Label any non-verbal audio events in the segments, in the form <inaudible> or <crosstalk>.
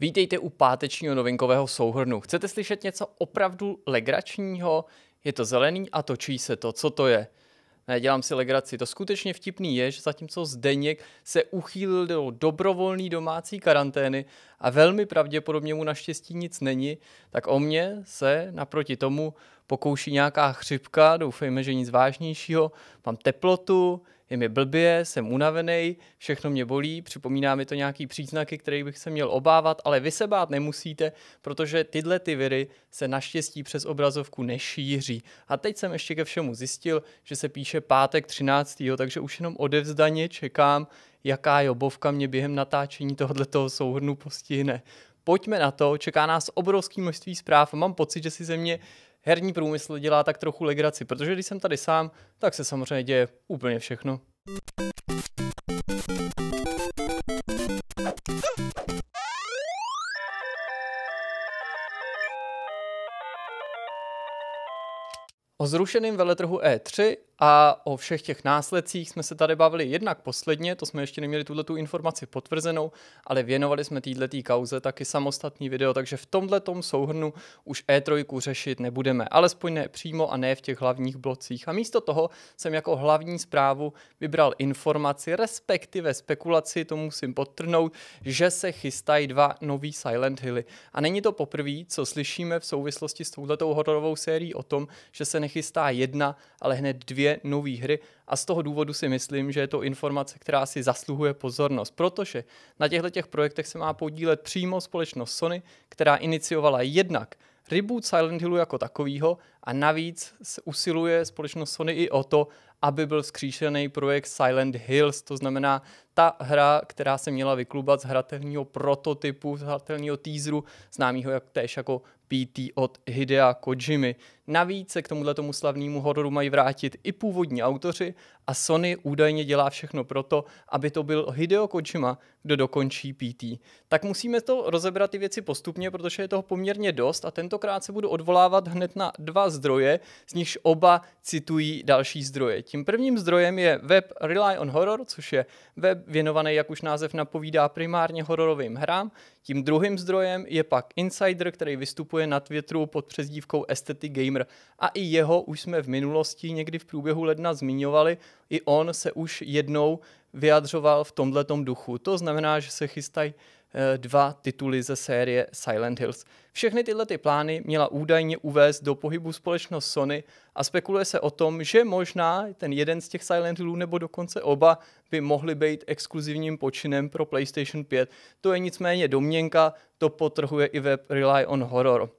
Vítejte u pátečního novinkového souhrnu. Chcete slyšet něco opravdu legračního? Je to zelený a točí se to. Co to je? Ne, dělám si legraci. To skutečně vtipný je, že zatímco Zdeněk se uchýlil do dobrovolné domácí karantény a velmi pravděpodobně mu naštěstí nic není, tak o mě se naproti tomu pokouší nějaká chřipka, doufejme, že nic vážnějšího. Mám teplotu, je mi blbě, jsem unavený, všechno mě bolí, připomíná mi to nějaký příznaky, které bych se měl obávat, ale vy se bát nemusíte, protože tyhle ty viry se naštěstí přes obrazovku nešíří. A teď jsem ještě ke všemu zjistil, že se píše pátek 13., takže už jenom odevzdaně čekám, jaká jobovka mě během natáčení tohoto souhrnu postihne pojďme na to, čeká nás obrovské množství zpráv a mám pocit, že si ze mě herní průmysl dělá tak trochu legraci, protože když jsem tady sám, tak se samozřejmě děje úplně všechno. O zrušeném veletrhu E3 a o všech těch následcích jsme se tady bavili jednak posledně, to jsme ještě neměli tuhle informaci potvrzenou, ale věnovali jsme této kauze taky samostatný video, takže v tomhle souhrnu už E3 řešit nebudeme, alespoň ne přímo a ne v těch hlavních blocích. A místo toho jsem jako hlavní zprávu vybral informaci, respektive spekulaci, to musím podtrhnout, že se chystají dva nový Silent Hilly. A není to poprvé, co slyšíme v souvislosti s touhletou hororovou sérií o tom, že se nechystá jedna, ale hned dvě dvě nové hry a z toho důvodu si myslím, že je to informace, která si zasluhuje pozornost, protože na těchto těch projektech se má podílet přímo společnost Sony, která iniciovala jednak reboot Silent Hillu jako takovýho a navíc usiluje společnost Sony i o to, aby byl vzkříšený projekt Silent Hills, to znamená ta hra, která se měla vyklubat z hratelního prototypu, z hratelního teaseru, známýho jak též jako PT od Hidea Kojimy. Navíc se k tomuhle tomu slavnému hororu mají vrátit i původní autoři a Sony údajně dělá všechno proto, aby to byl Hideo Kojima, kdo dokončí PT. Tak musíme to rozebrat ty věci postupně, protože je toho poměrně dost a tentokrát se budu odvolávat hned na dva zdroje, z nichž oba citují další zdroje. Tím prvním zdrojem je web Rely on Horror, což je web věnovaný, jak už název napovídá, primárně hororovým hrám. Tím druhým zdrojem je pak Insider, který vystupuje na Twitteru pod přezdívkou Aesthetic Gamer. A i jeho už jsme v minulosti někdy v průběhu ledna zmiňovali. I on se už jednou vyjadřoval v tomhletom duchu. To znamená, že se chystají Eh, dva tituly ze série Silent Hills. Všechny tyhle ty plány měla údajně uvést do pohybu společnost Sony a spekuluje se o tom, že možná ten jeden z těch Silent Hillů nebo dokonce oba by mohly být exkluzivním počinem pro PlayStation 5. To je nicméně domněnka, to potrhuje i web Rely on Horror.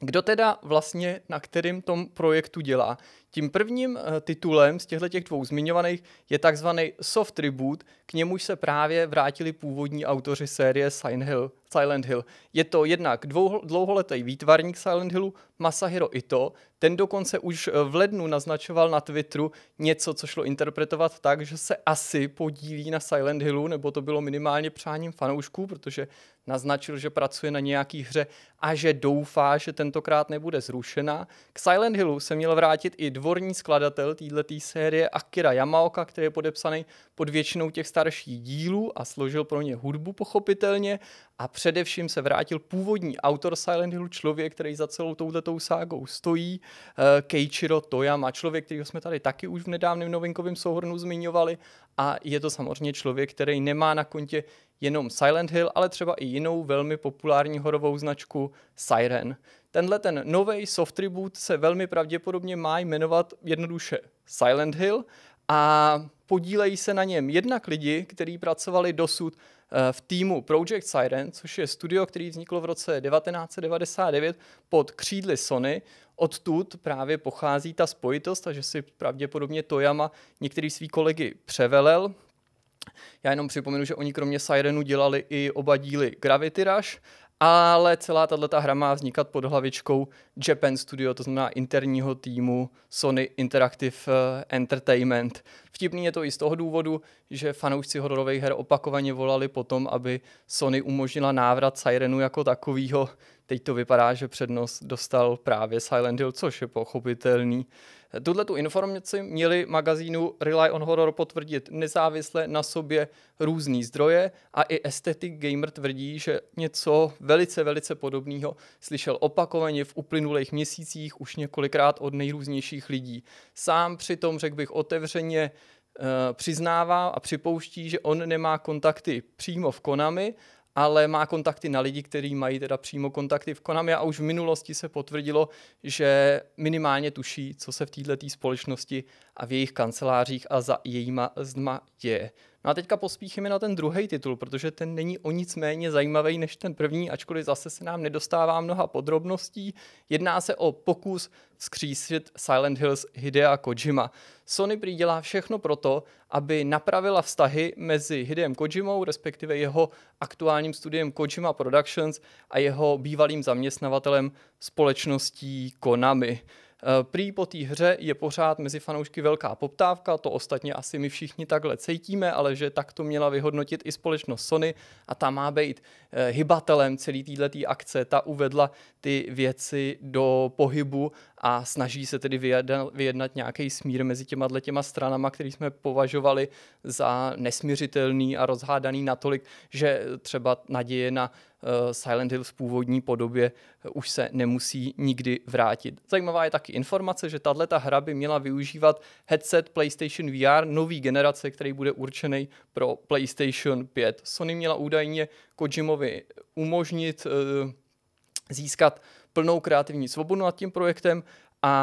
Kdo teda vlastně na kterým tom projektu dělá? Tím prvním eh, titulem z těchto těch dvou zmiňovaných je takzvaný soft tribute, k němuž se právě vrátili původní autoři série Silent Hill. Silent Hill. Je to jednak dlouholetý výtvarník Silent Hillu Masahiro Ito, ten dokonce už eh, v lednu naznačoval na Twitteru něco, co šlo interpretovat tak, že se asi podílí na Silent Hillu, nebo to bylo minimálně přáním fanoušků, protože naznačil, že pracuje na nějaký hře a že doufá, že tentokrát nebude zrušena. K Silent Hillu se měl vrátit i dvou dvorní skladatel této série Akira Yamaoka, který je podepsaný pod většinou těch starších dílů a složil pro ně hudbu pochopitelně a především se vrátil původní autor Silent Hill, člověk, který za celou touhletou ságou stojí, eh, Keichiro Toyama, člověk, kterého jsme tady taky už v nedávném novinkovém souhrnu zmiňovali a je to samozřejmě člověk, který nemá na kontě jenom Silent Hill, ale třeba i jinou velmi populární horovou značku Siren. Tenhle ten nový soft tribute se velmi pravděpodobně má jmenovat jednoduše Silent Hill a podílejí se na něm jednak lidi, kteří pracovali dosud eh, v týmu Project Siren, což je studio, který vzniklo v roce 1999 pod křídly Sony. Odtud právě pochází ta spojitost takže si pravděpodobně Toyama některý svý kolegy převelel já jenom připomenu, že oni kromě Sirenu dělali i oba díly Gravity Rush, ale celá tato hra má vznikat pod hlavičkou Japan Studio, to znamená interního týmu Sony Interactive eh, Entertainment. Vtipný je to i z toho důvodu, že fanoušci hororových her opakovaně volali potom, aby Sony umožnila návrat Sirenu jako takovýho, Teď to vypadá, že přednost dostal právě Silent Hill, což je pochopitelný. Tuhle tu informaci měli magazínu Rely on Horror potvrdit nezávisle na sobě různý zdroje a i estetik Gamer tvrdí, že něco velice, velice podobného slyšel opakovaně v uplynulých měsících už několikrát od nejrůznějších lidí. Sám přitom, řekl bych otevřeně, eh, přiznává a připouští, že on nemá kontakty přímo v Konami, ale má kontakty na lidi, kteří mají teda přímo kontakty v Konami a už v minulosti se potvrdilo, že minimálně tuší, co se v této společnosti a v jejich kancelářích a za jejíma zdma děje. No a teďka pospíchíme na ten druhý titul, protože ten není o nic méně zajímavý než ten první, ačkoliv zase se nám nedostává mnoha podrobností. Jedná se o pokus vzkřísit Silent Hills Hidea Kojima. Sony prý dělá všechno proto, aby napravila vztahy mezi Hideem Kojimou, respektive jeho aktuálním studiem Kojima Productions a jeho bývalým zaměstnavatelem společností Konami. Eh, prý po té hře je pořád mezi fanoušky velká poptávka, to ostatně asi my všichni takhle cítíme, ale že tak to měla vyhodnotit i společnost Sony a ta má být eh, hybatelem celý této akce, ta uvedla ty věci do pohybu a snaží se tedy vyjednat, vyjednat nějaký smír mezi těma těma stranama, který jsme považovali za nesměřitelný a rozhádaný natolik, že třeba naděje na eh, Silent Hill v původní podobě eh, už se nemusí nikdy vrátit. Zajímavá je taky informace, že tahle hra by měla využívat headset PlayStation VR nový generace, který bude určený pro PlayStation 5. Sony měla údajně Kojimovi umožnit eh, získat plnou kreativní svobodu nad tím projektem a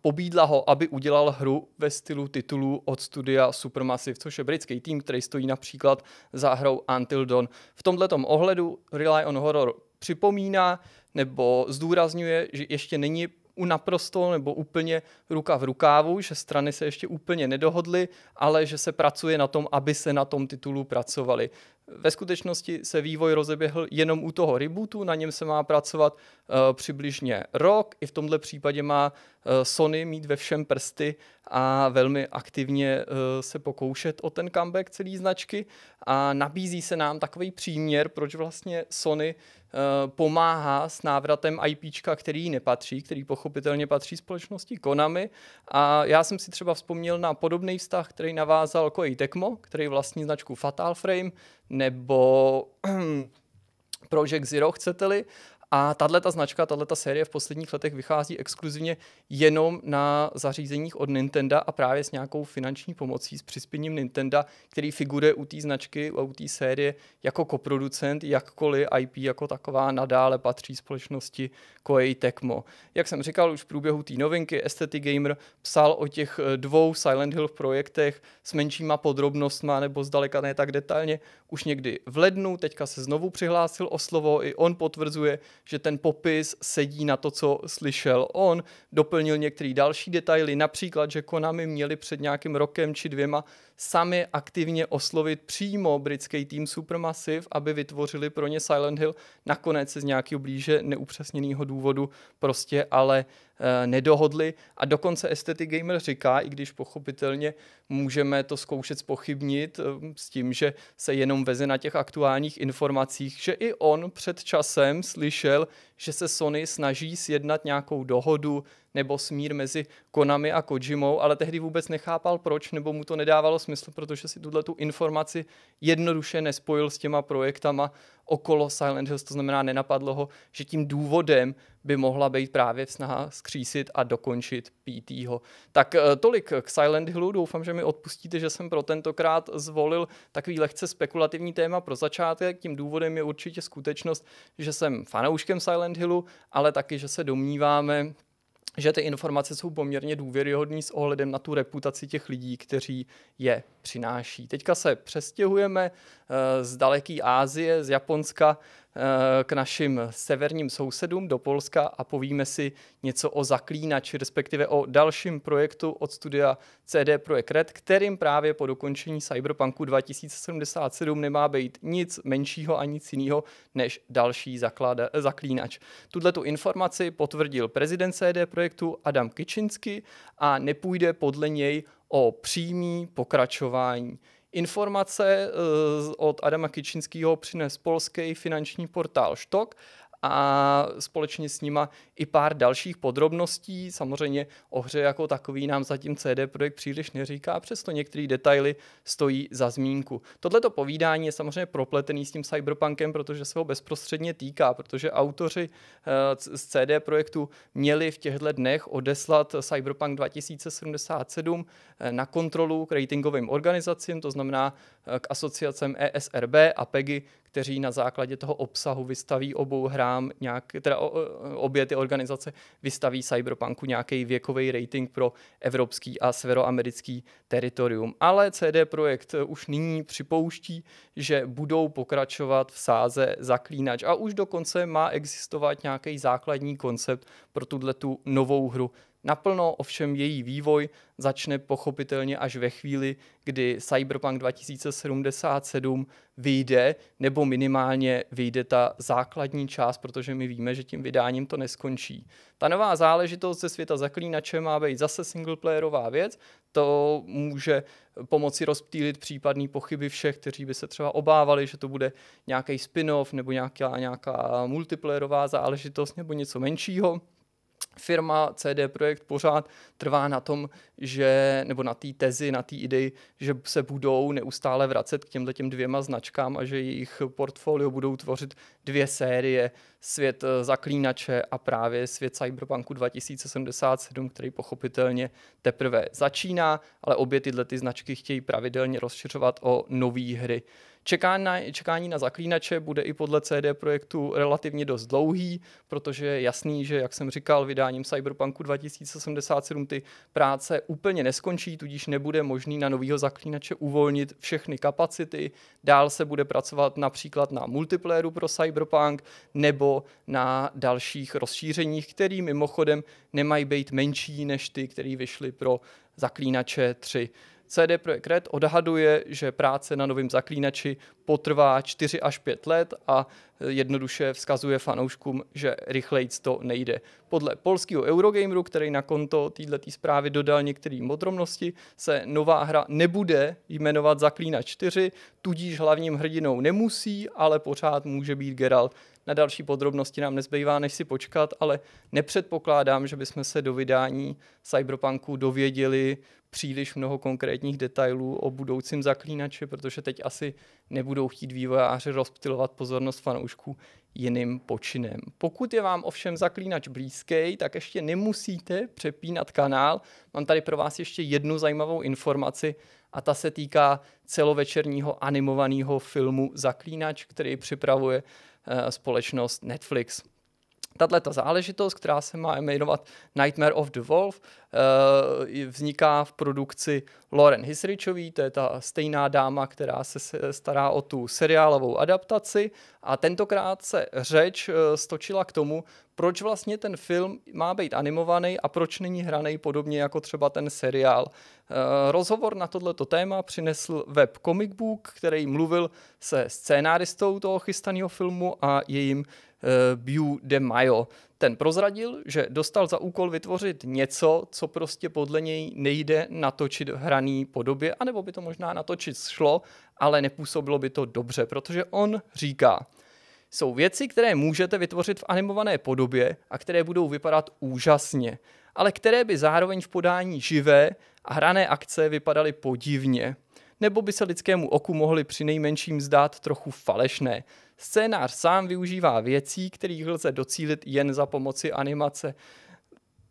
pobídla ho, aby udělal hru ve stylu titulů od studia Supermassive, což je britský tým, který stojí například za hrou Until Dawn. V tomto ohledu Rely on Horror připomíná nebo zdůrazňuje, že ještě není u naprosto nebo úplně ruka v rukávu, že strany se ještě úplně nedohodly, ale že se pracuje na tom, aby se na tom titulu pracovali. Ve skutečnosti se vývoj rozeběhl jenom u toho rebootu, na něm se má pracovat uh, přibližně rok, i v tomto případě má Eh, Sony mít ve všem prsty a velmi aktivně eh, se pokoušet o ten comeback celé značky a nabízí se nám takový příměr, proč vlastně Sony eh, pomáhá s návratem IPčka, který nepatří, který pochopitelně patří společnosti Konami. A já jsem si třeba vzpomněl na podobný vztah, který navázal Koei Tecmo, který vlastní značku Fatal Frame, nebo <clears throat> Project Zero, chcete-li, a tahle ta značka, tahle ta série v posledních letech vychází exkluzivně jenom na zařízeních od Nintendo a právě s nějakou finanční pomocí, s přispěním Nintendo, který figuruje u té značky, u té série jako koproducent, jakkoliv IP jako taková nadále patří společnosti Koei Tecmo. Jak jsem říkal už v průběhu té novinky, Aesthetic Gamer psal o těch eh, dvou Silent Hill projektech s menšíma podrobnostma nebo zdaleka ne tak detailně už někdy v lednu, teďka se znovu přihlásil o slovo, i on potvrzuje, že ten popis sedí na to, co slyšel on, doplnil některé další detaily, například, že Konami měli před nějakým rokem či dvěma sami aktivně oslovit přímo britský tým Supermassive, aby vytvořili pro ně Silent Hill. Nakonec se z nějakého blíže neupřesněného důvodu prostě ale Eh, nedohodli a dokonce Aesthetic Gamer říká, i když pochopitelně můžeme to zkoušet spochybnit eh, s tím, že se jenom veze na těch aktuálních informacích, že i on před časem slyšel, že se Sony snaží sjednat nějakou dohodu nebo smír mezi Konami a Kojimou, ale tehdy vůbec nechápal proč, nebo mu to nedávalo smysl, protože si tuhle tu informaci jednoduše nespojil s těma projektama okolo Silent Hills, to znamená nenapadlo ho, že tím důvodem by mohla být právě snaha skřísit a dokončit PTho. Tak eh, tolik k Silent Hillu, doufám, že mi odpustíte, že jsem pro tentokrát zvolil takový lehce spekulativní téma pro začátek, tím důvodem je určitě skutečnost, že jsem fanouškem Silent Hillu, ale taky, že se domníváme, že ty informace jsou poměrně důvěryhodné s ohledem na tu reputaci těch lidí, kteří je přináší. Teďka se přestěhujeme eh, z daleké Ázie, z Japonska k našim severním sousedům do Polska a povíme si něco o zaklínači, respektive o dalším projektu od studia CD Projekt Red, kterým právě po dokončení Cyberpunku 2077 nemá být nic menšího a nic jiného než další zaklada, zaklínač. Tuhle tu informaci potvrdil prezident CD Projektu Adam Kičinsky a nepůjde podle něj o přímý pokračování Informace eh, od Adama Kičinského přines polský finanční portál Štok a společně s nima i pár dalších podrobností. Samozřejmě o hře jako takový nám zatím CD Projekt příliš neříká, přesto některé detaily stojí za zmínku. Tohleto povídání je samozřejmě propletený s tím cyberpunkem, protože se ho bezprostředně týká, protože autoři eh, z CD Projektu měli v těchto dnech odeslat Cyberpunk 2077 eh, na kontrolu k ratingovým organizacím, to znamená eh, k asociacem ESRB a PEGI, kteří na základě toho obsahu vystaví obou hrám nějak, teda obě ty organizace vystaví Cyberpunku nějaký věkový rating pro evropský a severoamerický teritorium. Ale CD Projekt eh, už nyní připouští, že budou pokračovat v sáze Zaklínač a už dokonce má existovat nějaký základní koncept pro tuhle tu novou hru Naplno ovšem její vývoj začne pochopitelně až ve chvíli, kdy Cyberpunk 2077 vyjde, nebo minimálně vyjde ta základní část, protože my víme, že tím vydáním to neskončí. Ta nová záležitost ze světa zaklínače má být zase singleplayerová věc, to může pomoci rozptýlit případné pochyby všech, kteří by se třeba obávali, že to bude nějaký spin-off nebo nějaká, nějaká multiplayerová záležitost nebo něco menšího firma CD Projekt pořád trvá na tom, že, nebo na té tezi, na té idei, že se budou neustále vracet k těmhle těm dvěma značkám a že jejich portfolio budou tvořit dvě série, svět eh, zaklínače a právě svět Cyberpunku 2077, který pochopitelně teprve začíná, ale obě tyhle ty značky chtějí pravidelně rozšiřovat o nové hry. Čekání na, čekání na zaklínače bude i podle CD projektu relativně dost dlouhý, protože je jasný, že, jak jsem říkal, vydáním Cyberpunku 2077 ty práce úplně neskončí, tudíž nebude možný na novýho zaklínače uvolnit všechny kapacity. Dál se bude pracovat například na multiplayeru pro Cyberpunk nebo na dalších rozšířeních, které mimochodem nemají být menší než ty, které vyšly pro zaklínače 3. CD Projekt Red odhaduje, že práce na novém zaklínači potrvá 4 až 5 let a e, jednoduše vzkazuje fanouškům, že rychleji to nejde. Podle polského Eurogameru, který na konto této zprávy dodal některé modromnosti, se nová hra nebude jmenovat Zaklínač 4, tudíž hlavním hrdinou nemusí, ale pořád může být Geralt na další podrobnosti nám nezbývá, než si počkat, ale nepředpokládám, že bychom se do vydání Cyberpunku dověděli příliš mnoho konkrétních detailů o budoucím zaklínači, protože teď asi nebudou chtít vývojáři rozptilovat pozornost fanoušků jiným počinem. Pokud je vám ovšem zaklínač blízký, tak ještě nemusíte přepínat kanál. Mám tady pro vás ještě jednu zajímavou informaci a ta se týká celovečerního animovaného filmu Zaklínač, který připravuje Eh, společnost Netflix. Tato záležitost, která se má jmenovat Nightmare of the Wolf, eh, vzniká v produkci Lauren Hisričový, to je ta stejná dáma, která se stará o tu seriálovou adaptaci a tentokrát se řeč eh, stočila k tomu, proč vlastně ten film má být animovaný a proč není hraný podobně jako třeba ten seriál. Eh, rozhovor na tohleto téma přinesl web Comic Book, který mluvil se scénáristou toho chystaného filmu a jejím Eh, Biu de Mayo. Ten prozradil, že dostal za úkol vytvořit něco, co prostě podle něj nejde natočit v hraný podobě, anebo by to možná natočit šlo, ale nepůsobilo by to dobře, protože on říká, jsou věci, které můžete vytvořit v animované podobě a které budou vypadat úžasně, ale které by zároveň v podání živé a hrané akce vypadaly podivně nebo by se lidskému oku mohly při nejmenším zdát trochu falešné. Scénář sám využívá věcí, kterých lze docílit jen za pomoci animace.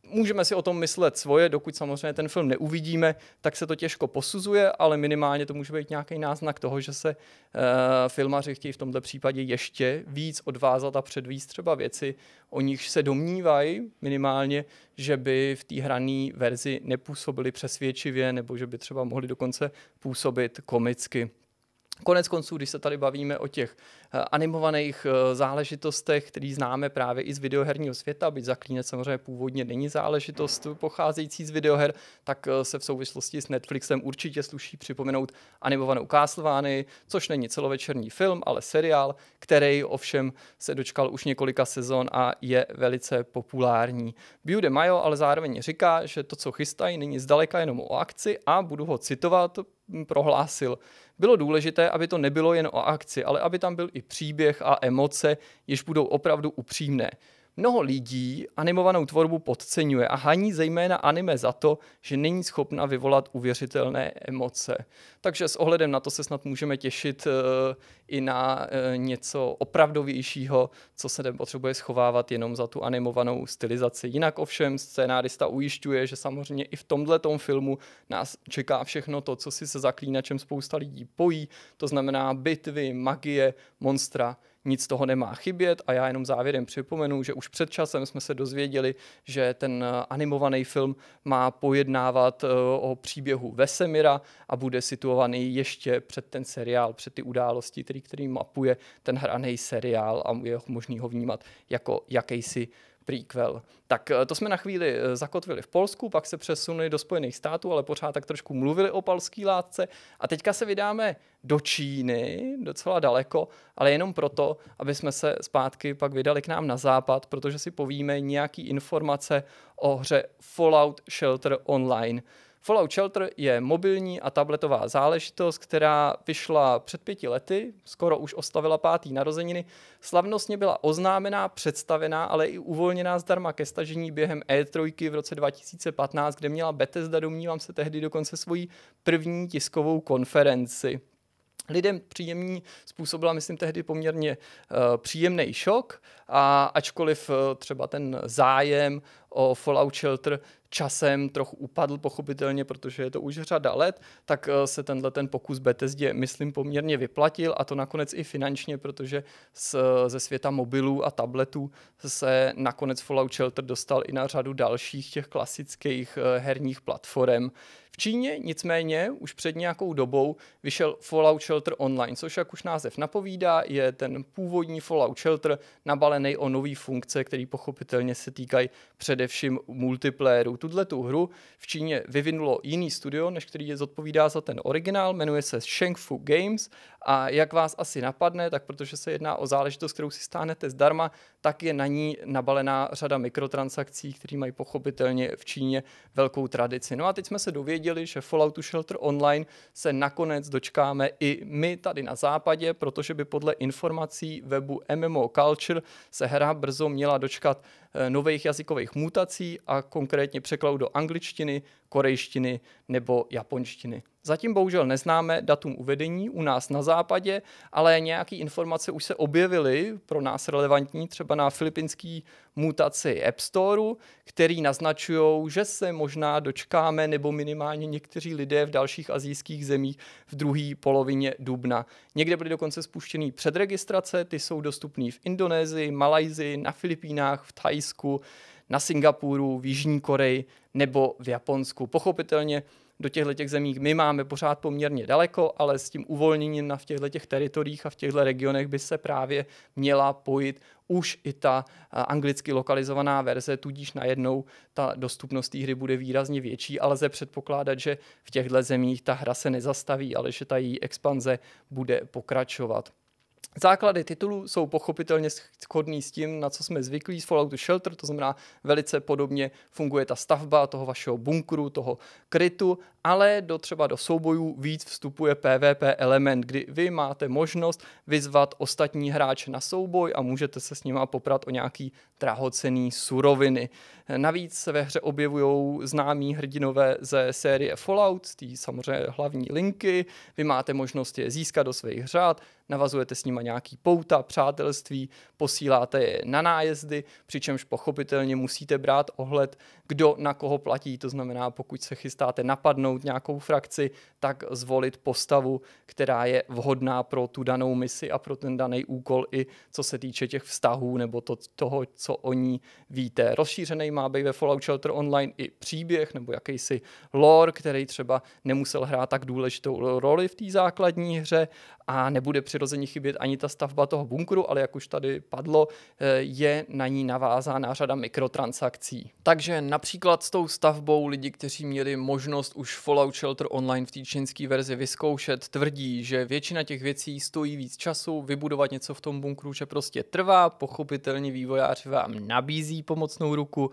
Můžeme si o tom myslet svoje, dokud samozřejmě ten film neuvidíme, tak se to těžko posuzuje, ale minimálně to může být nějaký náznak toho, že se uh, filmaři chtějí v tomto případě ještě víc odvázat a předvíst třeba věci, o nich se domnívají minimálně, že by v té hrané verzi nepůsobili přesvědčivě nebo že by třeba mohli dokonce působit komicky. Konec konců, když se tady bavíme o těch eh, animovaných eh, záležitostech, které známe právě i z videoherního světa, byť zaklínec samozřejmě původně není záležitost pocházející z videoher, tak eh, se v souvislosti s Netflixem určitě sluší připomenout animovanou Castlevany, což není celovečerní film, ale seriál, který ovšem se dočkal už několika sezon a je velice populární. Bude Mayo ale zároveň říká, že to, co chystají, není zdaleka jenom o akci a budu ho citovat, prohlásil – bylo důležité, aby to nebylo jen o akci, ale aby tam byl i příběh a emoce, jež budou opravdu upřímné. Mnoho lidí animovanou tvorbu podceňuje a haní zejména anime za to, že není schopna vyvolat uvěřitelné emoce. Takže s ohledem na to se snad můžeme těšit uh, i na uh, něco opravdovějšího, co se nepotřebuje schovávat jenom za tu animovanou stylizaci. Jinak ovšem scénárista ujišťuje, že samozřejmě i v tomhle filmu nás čeká všechno to, co si se zaklínačem spousta lidí pojí, to znamená bitvy, magie, monstra, nic z toho nemá chybět a já jenom závěrem připomenu, že už před časem jsme se dozvěděli, že ten eh, animovaný film má pojednávat eh, o příběhu Vesemira a bude situovaný ještě před ten seriál, před ty události, který, který mapuje ten hraný seriál a je možný ho vnímat jako jakýsi prequel. Tak eh, to jsme na chvíli eh, zakotvili v Polsku, pak se přesunuli do Spojených států, ale pořád tak trošku mluvili o palský látce. A teďka se vydáme do Číny, docela daleko, ale jenom proto, aby jsme se zpátky pak vydali k nám na západ, protože si povíme nějaký informace o hře Fallout Shelter Online, Fallout Shelter je mobilní a tabletová záležitost, která vyšla před pěti lety, skoro už oslavila pátý narozeniny. Slavnostně byla oznámená, představená, ale i uvolněná zdarma ke stažení během E3 v roce 2015, kde měla Bethesda, domnívám se, tehdy dokonce svoji první tiskovou konferenci lidem příjemný. způsobila, myslím, tehdy poměrně uh, eh, příjemný šok a ačkoliv uh, třeba ten zájem o Fallout Shelter časem trochu upadl, pochopitelně, protože je to už řada let, tak eh, se tenhle ten pokus Bethesdě, myslím, poměrně vyplatil a to nakonec i finančně, protože z, eh, ze světa mobilů a tabletů se nakonec Fallout Shelter dostal i na řadu dalších těch klasických eh, herních platform, v Číně nicméně už před nějakou dobou vyšel Fallout Shelter Online, což jak už název napovídá, je ten původní Fallout Shelter nabalený o nový funkce, který pochopitelně se týkají především multiplayeru. Tudle tu hru v Číně vyvinulo jiný studio, než který je zodpovídá za ten originál, jmenuje se Shengfu Games a jak vás asi napadne, tak protože se jedná o záležitost, kterou si stáhnete zdarma, tak je na ní nabalená řada mikrotransakcí, které mají pochopitelně v Číně velkou tradici. No a teď jsme se dověděli, že Falloutu Shelter Online se nakonec dočkáme i my tady na západě, protože by podle informací webu MMO Culture se hra brzo měla dočkat Eh, nových jazykových mutací a konkrétně překladu do angličtiny, korejštiny nebo japonštiny. Zatím bohužel neznáme datum uvedení u nás na západě, ale nějaké informace už se objevily pro nás relevantní třeba na filipinský mutaci App Storeu, který naznačují, že se možná dočkáme nebo minimálně někteří lidé v dalších azijských zemích v druhé polovině dubna. Někde byly dokonce spuštěny předregistrace, ty jsou dostupné v Indonésii, Malajzii, na Filipínách, v Thajsku Thajsku, na Singapuru, v Jižní Koreji nebo v Japonsku. Pochopitelně do těchto těch zemí my máme pořád poměrně daleko, ale s tím uvolněním na v těchto těch teritoriích a v těchto regionech by se právě měla pojit už i ta anglicky lokalizovaná verze, tudíž najednou ta dostupnost té hry bude výrazně větší, ale lze předpokládat, že v těchto zemích ta hra se nezastaví, ale že ta její expanze bude pokračovat. Základy titulu jsou pochopitelně shodný s tím, na co jsme zvyklí z Falloutu Shelter, to znamená velice podobně funguje ta stavba toho vašeho bunkru, toho krytu, ale do třeba do soubojů víc vstupuje PvP element, kdy vy máte možnost vyzvat ostatní hráče na souboj a můžete se s nima poprat o nějaký drahocený suroviny. Navíc se ve hře objevují známí hrdinové ze série Fallout, ty samozřejmě hlavní linky, vy máte možnost je získat do svých řád, navazujete s nima nějaký pouta, přátelství, posíláte je na nájezdy, přičemž pochopitelně musíte brát ohled, kdo na koho platí, to znamená, pokud se chystáte napadnout nějakou frakci, tak zvolit postavu, která je vhodná pro tu danou misi a pro ten daný úkol i co se týče těch vztahů nebo to, toho, co o ní víte. Rozšířený má být ve Fallout Shelter Online i příběh nebo jakýsi lore, který třeba nemusel hrát tak důležitou roli v té základní hře a nebude přirozeně chybět ani ta stavba toho bunkru, ale jak už tady padlo, eh, je na ní navázána řada mikrotransakcí. Takže například s tou stavbou lidi, kteří měli možnost už Fallout Shelter Online v té čínské verzi vyzkoušet, tvrdí, že většina těch věcí stojí víc času, vybudovat něco v tom bunkru, že prostě trvá, pochopitelně vývojáři vám nabízí pomocnou ruku,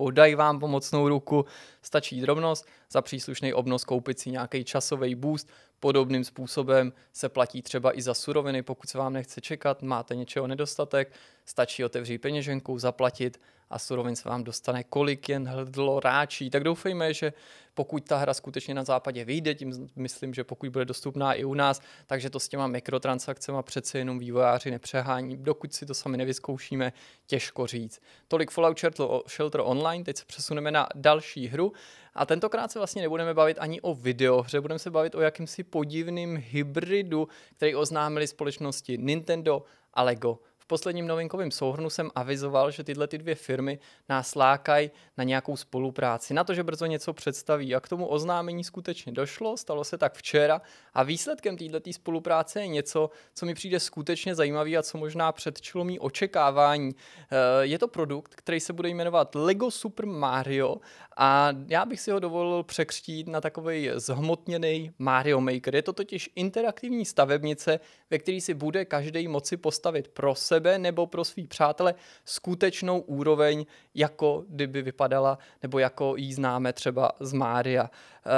podají vám pomocnou ruku, stačí drobnost, za příslušný obnos koupit si nějaký časový boost, podobným způsobem se platí třeba i za suroviny, pokud se vám nechce čekat, máte něčeho nedostatek, stačí otevřít peněženku, zaplatit a surovin se vám dostane, kolik jen hrdlo ráčí. Tak doufejme, že pokud ta hra skutečně na západě vyjde, tím myslím, že pokud bude dostupná i u nás, takže to s těma mikrotransakcemi přece jenom vývojáři nepřehání. Dokud si to sami nevyzkoušíme, těžko říct. Tolik Fallout Shelter Online, teď se přesuneme na další hru a tentokrát se vlastně nebudeme bavit ani o videohře, budeme se bavit o jakýmsi podivným hybridu, který oznámili společnosti Nintendo a Lego posledním novinkovým souhrnu jsem avizoval, že tyhle ty dvě firmy nás lákají na nějakou spolupráci, na to, že brzo něco představí. A k tomu oznámení skutečně došlo, stalo se tak včera a výsledkem této spolupráce je něco, co mi přijde skutečně zajímavý a co možná předčilo mý očekávání. Eh, je to produkt, který se bude jmenovat Lego Super Mario a já bych si ho dovolil překřtít na takový zhmotněný Mario Maker. Je to totiž interaktivní stavebnice, ve které si bude každý moci postavit pro sebe sebe nebo pro svý přátele skutečnou úroveň, jako kdyby vypadala, nebo jako jí známe třeba z Mária. Eh,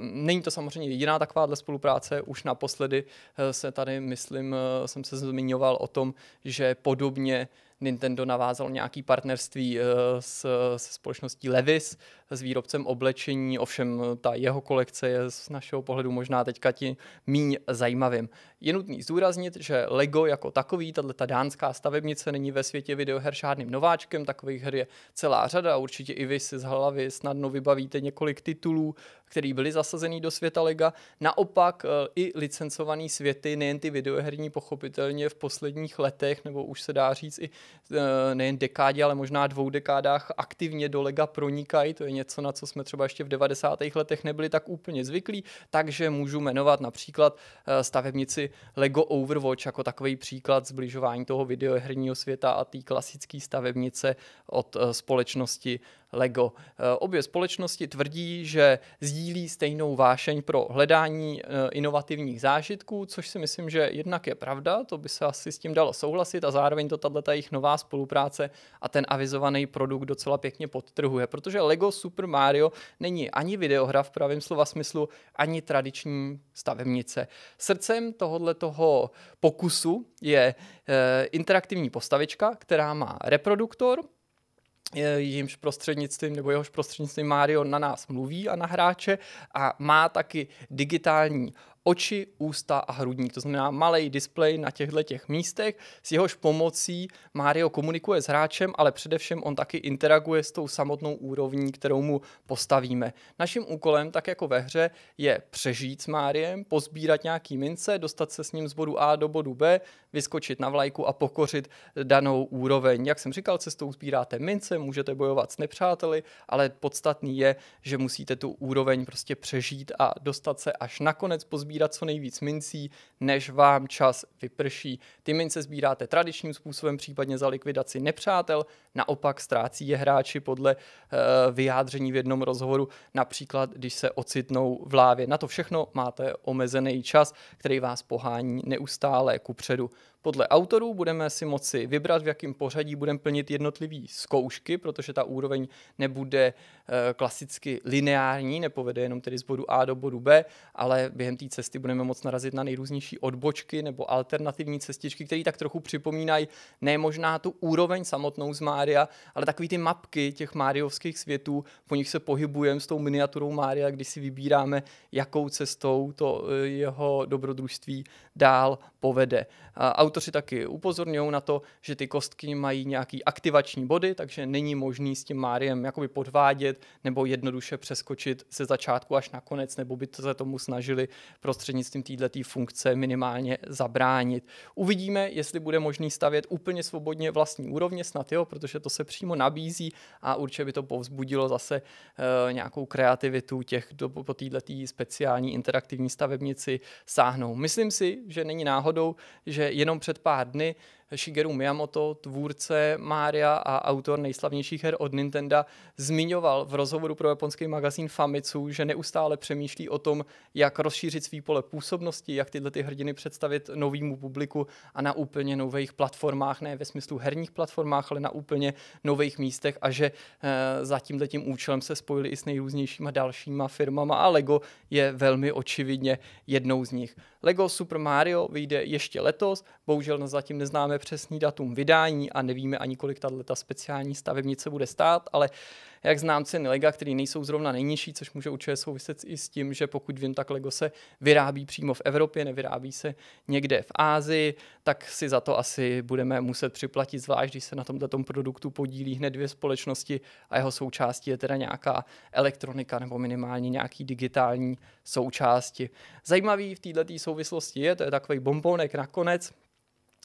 není to samozřejmě jediná takováhle spolupráce, už naposledy eh, se tady, myslím, eh, jsem se zmiňoval o tom, že podobně Nintendo navázal nějaký partnerství s, se společností Levis, s výrobcem oblečení, ovšem eh, ta jeho kolekce je z našeho pohledu možná teďka ti míň zajímavým. Je nutný zdůraznit, že Lego jako takový, tato dánská stavebnice není ve světě videoher žádným nováčkem, takových her je celá řada, určitě i vy si z hlavy snadno vybavíte několik titulů, který byly zasazený do světa Lega. Naopak eh, i licencovaný světy, nejen ty videoherní pochopitelně v posledních letech, nebo už se dá říct i eh, nejen dekádě, ale možná dvou dekádách aktivně do Lega pronikají, to je něco, na co jsme třeba ještě v 90. letech nebyli tak úplně zvyklí, takže můžu jmenovat například eh, stavebnici Lego Overwatch jako takový příklad zbližování toho videoherního světa a té klasické stavebnice od eh, společnosti Lego. Eh, obě společnosti tvrdí, že sdílí stejnou vášeň pro hledání inovativních zážitků, což si myslím, že jednak je pravda, to by se asi s tím dalo souhlasit a zároveň to tato jejich nová spolupráce a ten avizovaný produkt docela pěkně podtrhuje, protože Lego Super Mario není ani videohra v pravém slova smyslu, ani tradiční stavebnice. Srdcem tohoto pokusu je e, interaktivní postavička, která má reproduktor, eh, jímž prostřednictvím nebo jehož prostřednictvím Mario na nás mluví a na hráče a má taky digitální oči, ústa a hrudník. To znamená malý displej na těchto těch místech, s jehož pomocí Mario komunikuje s hráčem, ale především on taky interaguje s tou samotnou úrovní, kterou mu postavíme. Naším úkolem, tak jako ve hře, je přežít s Máriem, pozbírat nějaký mince, dostat se s ním z bodu A do bodu B, vyskočit na vlajku a pokořit danou úroveň. Jak jsem říkal, cestou sbíráte mince, můžete bojovat s nepřáteli, ale podstatný je, že musíte tu úroveň prostě přežít a dostat se až nakonec pozbírat vybírat co nejvíc mincí, než vám čas vyprší. Ty mince sbíráte tradičním způsobem, případně za likvidaci nepřátel, naopak ztrácí je hráči podle e, vyjádření v jednom rozhovoru, například když se ocitnou v lávě. Na to všechno máte omezený čas, který vás pohání neustále kupředu. Podle autorů budeme si moci vybrat, v jakém pořadí budeme plnit jednotlivé zkoušky, protože ta úroveň nebude e, klasicky lineární, nepovede jenom tedy z bodu A do bodu B, ale během té cesty budeme moct narazit na nejrůznější další odbočky nebo alternativní cestičky, které tak trochu připomínají ne možná tu úroveň samotnou z Mária, ale takový ty mapky těch máriovských světů, po nich se pohybujeme s tou miniaturou Mária, když si vybíráme, jakou cestou to eh, jeho dobrodružství dál povede. Autoři taky upozorňují na to, že ty kostky mají nějaký aktivační body, takže není možný s tím Máriem jakoby podvádět nebo jednoduše přeskočit ze začátku až na konec, nebo by se tomu snažili prostřednictvím této funkce minimálně zabránit. Uvidíme, jestli bude možný stavět úplně svobodně vlastní úrovně, snad jo, protože to se přímo nabízí a určitě by to povzbudilo zase e, nějakou kreativitu těch, kdo po této speciální interaktivní stavebnici sáhnou. Myslím si, že není náhodou, že jenom před pár dny Shigeru Miyamoto, tvůrce Mária a autor nejslavnějších her od Nintendo, zmiňoval v rozhovoru pro japonský magazín Famitsu, že neustále přemýšlí o tom, jak rozšířit svý pole působnosti, jak tyhle ty hrdiny představit novému publiku a na úplně nových platformách, ne ve smyslu herních platformách, ale na úplně nových místech a že e, za tímhle tím účelem se spojili i s nejrůznějšíma dalšíma firmama a Lego je velmi očividně jednou z nich. Lego Super Mario vyjde ještě letos, bohužel na zatím neznáme přesný datum vydání a nevíme ani kolik tato speciální stavebnice bude stát, ale jak znám ceny Lega, které nejsou zrovna nejnižší, což může určitě souviset i s tím, že pokud vím, tak Lego se vyrábí přímo v Evropě, nevyrábí se někde v Ázii, tak si za to asi budeme muset připlatit, zvlášť když se na tomto produktu podílí hned dvě společnosti a jeho součástí je teda nějaká elektronika nebo minimálně nějaký digitální součásti. Zajímavý v této souvislosti je, to je takový bombonek nakonec,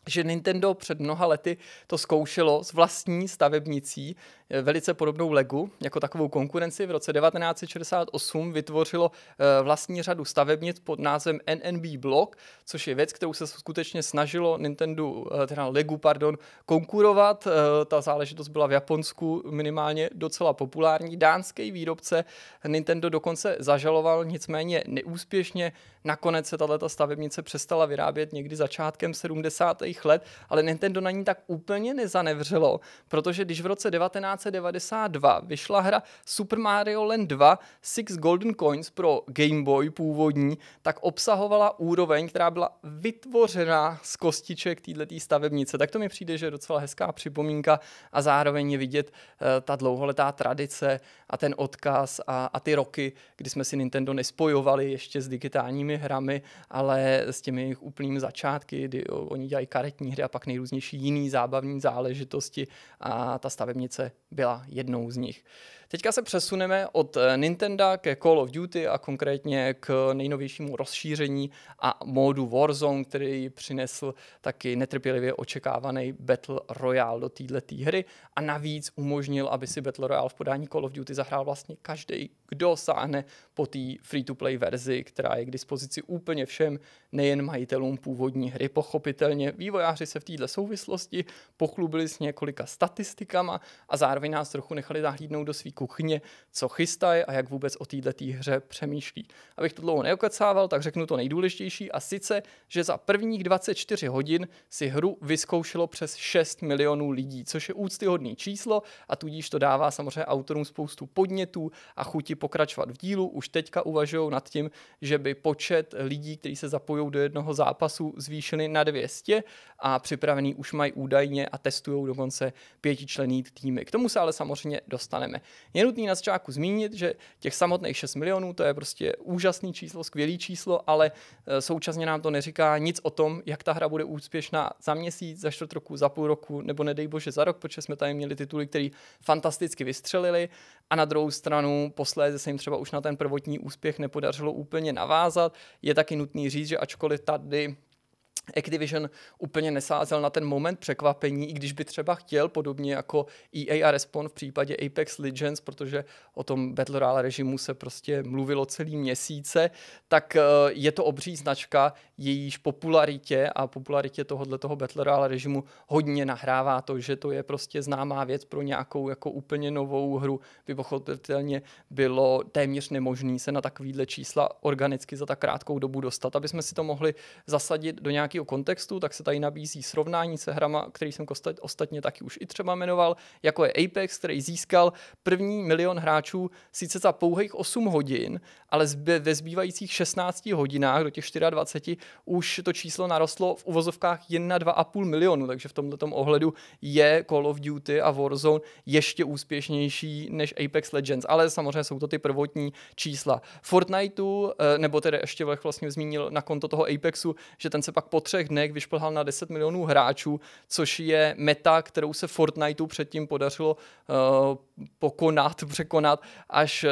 že Nintendo před mnoha lety to zkoušelo s vlastní stavebnicí, velice podobnou legu jako takovou konkurenci. V roce 1968 vytvořilo eh, vlastní řadu stavebnic pod názvem NNB Block, což je věc, kterou se skutečně snažilo Nintendo, eh, teda legu, pardon, konkurovat. Eh, ta záležitost byla v Japonsku minimálně docela populární. Dánský výrobce Nintendo dokonce zažaloval, nicméně neúspěšně. Nakonec se tato stavebnice přestala vyrábět někdy začátkem 70. let, ale Nintendo na ní tak úplně nezanevřelo, protože když v roce 19 1992 vyšla hra Super Mario Land 2 Six Golden Coins pro Game Boy původní, tak obsahovala úroveň, která byla vytvořena z kostiček této stavebnice. Tak to mi přijde, že je docela hezká připomínka a zároveň je vidět uh, ta dlouholetá tradice a ten odkaz a, a ty roky, kdy jsme si Nintendo nespojovali ještě s digitálními hrami, ale s těmi jejich úplnými začátky, kdy oni dělají karetní hry a pak nejrůznější jiný zábavní záležitosti a ta stavebnice byla jednou z nich. Teďka se přesuneme od eh, Nintendo ke Call of Duty a konkrétně k nejnovějšímu rozšíření a módu Warzone, který přinesl taky netrpělivě očekávaný Battle Royale do této hry a navíc umožnil, aby si Battle Royale v podání Call of Duty zahrál vlastně každý, kdo sáhne po té free-to-play verzi, která je k dispozici úplně všem, nejen majitelům původní hry. Pochopitelně vývojáři se v této souvislosti pochlubili s několika statistikama a zároveň nás trochu nechali zahlídnout do svých kuchyně, co chystají a jak vůbec o této hře přemýšlí. Abych to dlouho neokecával, tak řeknu to nejdůležitější a sice, že za prvních 24 hodin si hru vyzkoušelo přes 6 milionů lidí, což je úctyhodný číslo a tudíž to dává samozřejmě autorům spoustu podnětů a chuti pokračovat v dílu. Už teďka uvažují nad tím, že by počet lidí, kteří se zapojí do jednoho zápasu, zvýšili na 200 a připravený už mají údajně a testují dokonce pětičlený týmy. K tomu se ale samozřejmě dostaneme. Je nutný na začátku zmínit, že těch samotných 6 milionů to je prostě úžasný číslo, skvělý číslo, ale e, současně nám to neříká nic o tom, jak ta hra bude úspěšná za měsíc, za čtvrt roku, za půl roku, nebo nedej bože za rok, protože jsme tady měli tituly, které fantasticky vystřelili a na druhou stranu posléze se jim třeba už na ten prvotní úspěch nepodařilo úplně navázat. Je taky nutný říct, že ačkoliv tady Activision úplně nesázel na ten moment překvapení, i když by třeba chtěl, podobně jako EA a Respawn v případě Apex Legends, protože o tom Battle Royale režimu se prostě mluvilo celý měsíce, tak eh, je to obří značka, jejíž popularitě a popularitě tohohle toho Battle Royale režimu hodně nahrává to, že to je prostě známá věc pro nějakou jako úplně novou hru, by pochopitelně bylo téměř nemožné se na takovýhle čísla organicky za tak krátkou dobu dostat, aby jsme si to mohli zasadit do nějaký nějakého kontextu, tak se tady nabízí srovnání se hrama, který jsem ostatně taky už i třeba jmenoval, jako je Apex, který získal první milion hráčů sice za pouhých 8 hodin, ale ve zbývajících 16 hodinách do těch 24 už to číslo narostlo v uvozovkách jen na 2,5 milionu, takže v tomto ohledu je Call of Duty a Warzone ještě úspěšnější než Apex Legends, ale samozřejmě jsou to ty prvotní čísla. Fortniteu, eh, nebo tedy ještě vlastně zmínil na konto toho Apexu, že ten se pak po třech dnech vyšplhal na 10 milionů hráčů, což je meta, kterou se Fortniteu předtím podařilo uh, pokonat, <laughs> překonat až uh,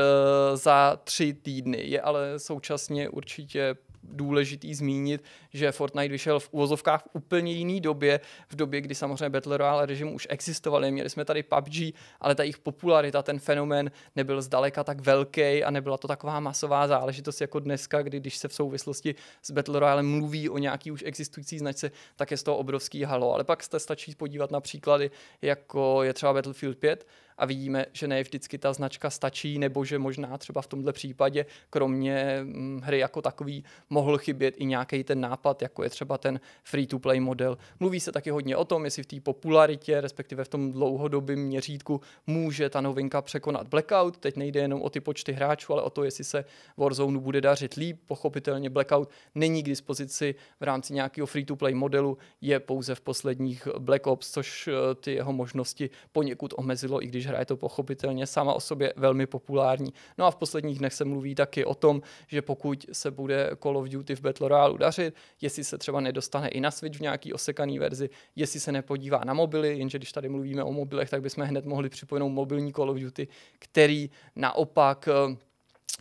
za tři týdny. Je ale současně určitě důležitý zmínit, že Fortnite vyšel v uvozovkách v úplně jiný době, v době, kdy samozřejmě Battle Royale režim už existovaly. Měli jsme tady PUBG, ale ta jejich popularita, ten fenomén nebyl zdaleka tak velký a nebyla to taková masová záležitost jako dneska, kdy když se v souvislosti s Battle Royale mluví o nějaký už existující značce, tak je z toho obrovský halo. Ale pak se stačí podívat na příklady, jako je třeba Battlefield 5, a vidíme, že ne vždycky ta značka stačí, nebo že možná třeba v tomto případě kromě mm, hry jako takový mohl chybět i nějaký ten nápad, jako je třeba ten free-to-play model. Mluví se taky hodně o tom, jestli v té popularitě, respektive v tom dlouhodobém měřítku může ta novinka překonat Blackout. Teď nejde jenom o ty počty hráčů, ale o to, jestli se Warzone bude dařit líp. Pochopitelně Blackout není k dispozici v rámci nějakého free-to-play modelu, je pouze v posledních Black Ops, což eh, ty jeho možnosti poněkud omezilo, i když hra je to pochopitelně sama o sobě velmi populární. No a v posledních dnech se mluví taky o tom, že pokud se bude Call of Duty v Battle Royale dařit, jestli se třeba nedostane i na Switch v nějaký osekaný verzi, jestli se nepodívá na mobily, jenže když tady mluvíme o mobilech, tak bychom hned mohli připojenou mobilní Call of Duty, který naopak eh,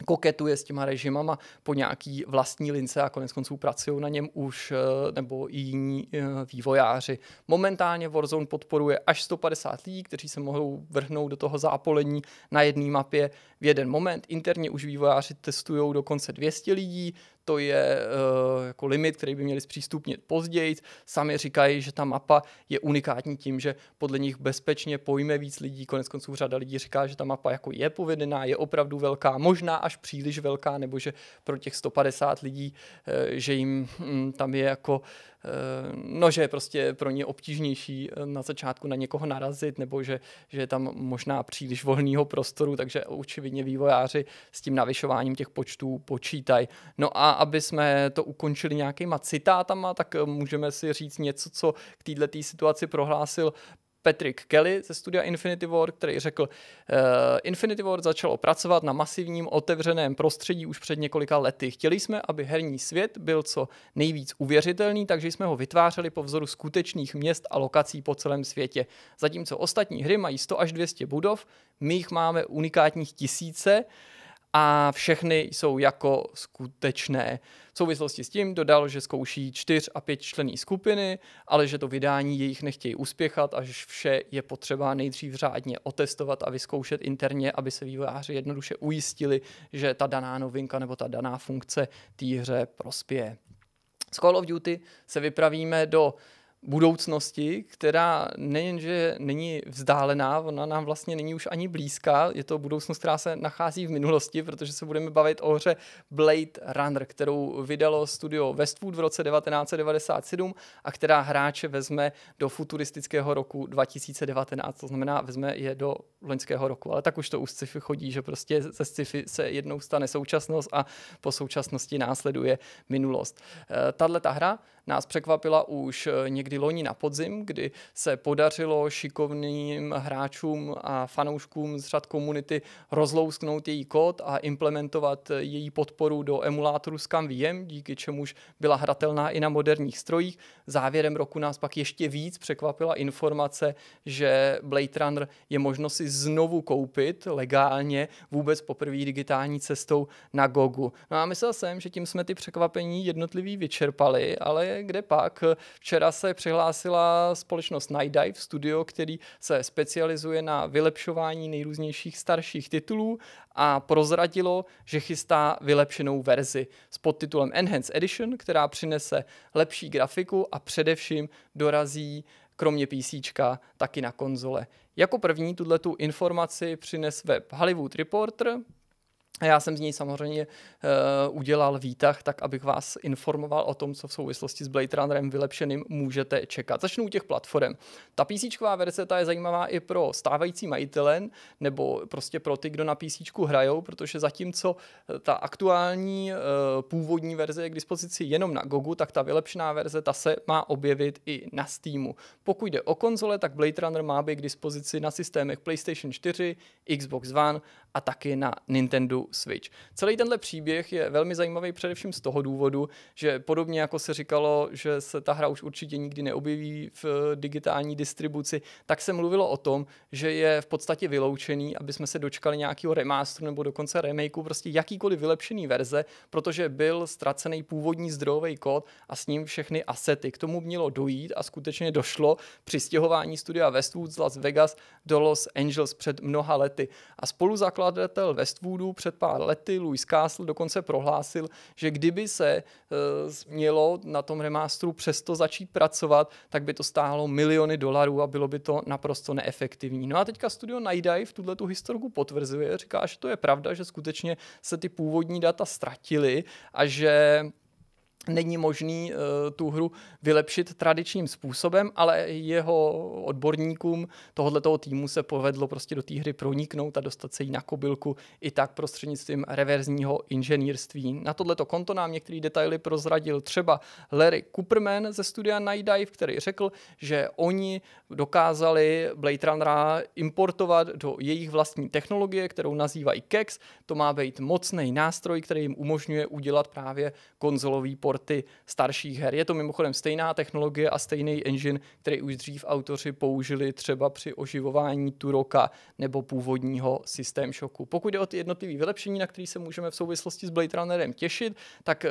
koketuje s těma režimama po nějaký vlastní lince a konec konců pracují na něm už eh, nebo i jiní eh, vývojáři. Momentálně Warzone podporuje až 150 lidí, kteří se mohou vrhnout do toho zápolení na jedné mapě v jeden moment. Interně už vývojáři testují dokonce 200 lidí, to je uh, jako limit, který by měli zpřístupnit později. Sami říkají, že ta mapa je unikátní tím, že podle nich bezpečně pojme víc lidí. Konec konců řada lidí říká, že ta mapa jako je povedená, je opravdu velká, možná až příliš velká, nebo že pro těch 150 lidí, uh, že jim um, tam je jako Eh, no, že je prostě pro ně obtížnější eh, na začátku na někoho narazit, nebo že, že je tam možná příliš volného prostoru, takže očividně vývojáři s tím navyšováním těch počtů počítají. No a aby jsme to ukončili nějakýma citátama, tak eh, můžeme si říct něco, co k této situaci prohlásil Patrick Kelly ze studia Infinity War, který řekl, uh, Infinity War začalo pracovat na masivním otevřeném prostředí už před několika lety. Chtěli jsme, aby herní svět byl co nejvíc uvěřitelný, takže jsme ho vytvářeli po vzoru skutečných měst a lokací po celém světě. Zatímco ostatní hry mají 100 až 200 budov, my jich máme unikátních tisíce a všechny jsou jako skutečné. V souvislosti s tím dodal, že zkouší čtyř a pět členů skupiny, ale že to vydání jejich nechtějí uspěchat a že vše je potřeba nejdřív řádně otestovat a vyzkoušet interně, aby se vývojáři jednoduše ujistili, že ta daná novinka nebo ta daná funkce té hře prospěje. Z Call of Duty se vypravíme do budoucnosti, která nejenže není vzdálená, ona nám vlastně není už ani blízká, je to budoucnost, která se nachází v minulosti, protože se budeme bavit o hře Blade Runner, kterou vydalo studio Westwood v roce 1997 a která hráče vezme do futuristického roku 2019, to znamená vezme je do loňského roku, ale tak už to u sci-fi chodí, že prostě ze sci-fi se jednou stane současnost a po současnosti následuje minulost. Eh, tahle ta hra nás překvapila už eh, někdy loni na podzim, kdy se podařilo šikovným hráčům a fanouškům z řad komunity rozlousknout její kód a implementovat její podporu do emulátoru s Camviem, díky čemuž byla hratelná i na moderních strojích. Závěrem roku nás pak ještě víc překvapila informace, že Blade Runner je možno si znovu koupit legálně vůbec poprvé digitální cestou na Gogu. No a myslel jsem, že tím jsme ty překvapení jednotlivý vyčerpali, ale kde, pak. Včera se přihlásila společnost Dive Studio, který se specializuje na vylepšování nejrůznějších starších titulů a prozradilo, že chystá vylepšenou verzi s podtitulem Enhanced Edition, která přinese lepší grafiku a především dorazí kromě PC, taky na konzole. Jako první tuto informaci přines web Hollywood Reporter, a Já jsem z něj samozřejmě uh, udělal výtah, tak abych vás informoval o tom, co v souvislosti s Blade Runnerem vylepšeným můžete čekat. Začnu u těch platform. Ta PC verze ta je zajímavá i pro stávající majitele, nebo prostě pro ty, kdo na PC hrajou, protože zatímco eh, ta aktuální uh, původní verze je k dispozici jenom na Gogu, tak ta vylepšená verze ta se má objevit i na Steamu. Pokud jde o konzole, tak Blade Runner má být k dispozici na systémech PlayStation 4, Xbox One a taky na Nintendo Switch. Celý tenhle příběh je velmi zajímavý především z toho důvodu, že podobně jako se říkalo, že se ta hra už určitě nikdy neobjeví v eh, digitální distribuci, tak se mluvilo o tom, že je v podstatě vyloučený, aby jsme se dočkali nějakého remástru nebo dokonce remakeu, prostě jakýkoliv vylepšený verze, protože byl ztracený původní zdrojový kód a s ním všechny asety. K tomu mělo dojít a skutečně došlo při stěhování studia Westwood z Las Vegas do Los Angeles před mnoha lety. A spoluzakladatel zakladatel Westwoodu před pár lety, Louis Castle, dokonce prohlásil, že kdyby se uh, mělo na tom remástru přesto začít pracovat, tak by to stálo miliony dolarů a bylo by to naprosto neefektivní. No a teďka studio Nightdive v tuhle tu historiku potvrzuje, říká, že to je pravda, že skutečně se ty původní data ztratily a že není možný uh, tu hru vylepšit tradičním způsobem, ale jeho odborníkům tohoto týmu se povedlo prostě do té hry proniknout a dostat se jí na kobylku i tak prostřednictvím reverzního inženýrství. Na tohleto konto nám některé detaily prozradil třeba Larry Cooperman ze studia Night Dive, který řekl, že oni dokázali Blade Runnera importovat do jejich vlastní technologie, kterou nazývají Kex. To má být mocný nástroj, který jim umožňuje udělat právě konzolový port porty starších her. Je to mimochodem stejná technologie a stejný engine, který už dřív autoři použili třeba při oživování Turoka nebo původního System Shocku. Pokud jde o ty jednotlivé vylepšení, na které se můžeme v souvislosti s Blade Runnerem těšit, tak eh,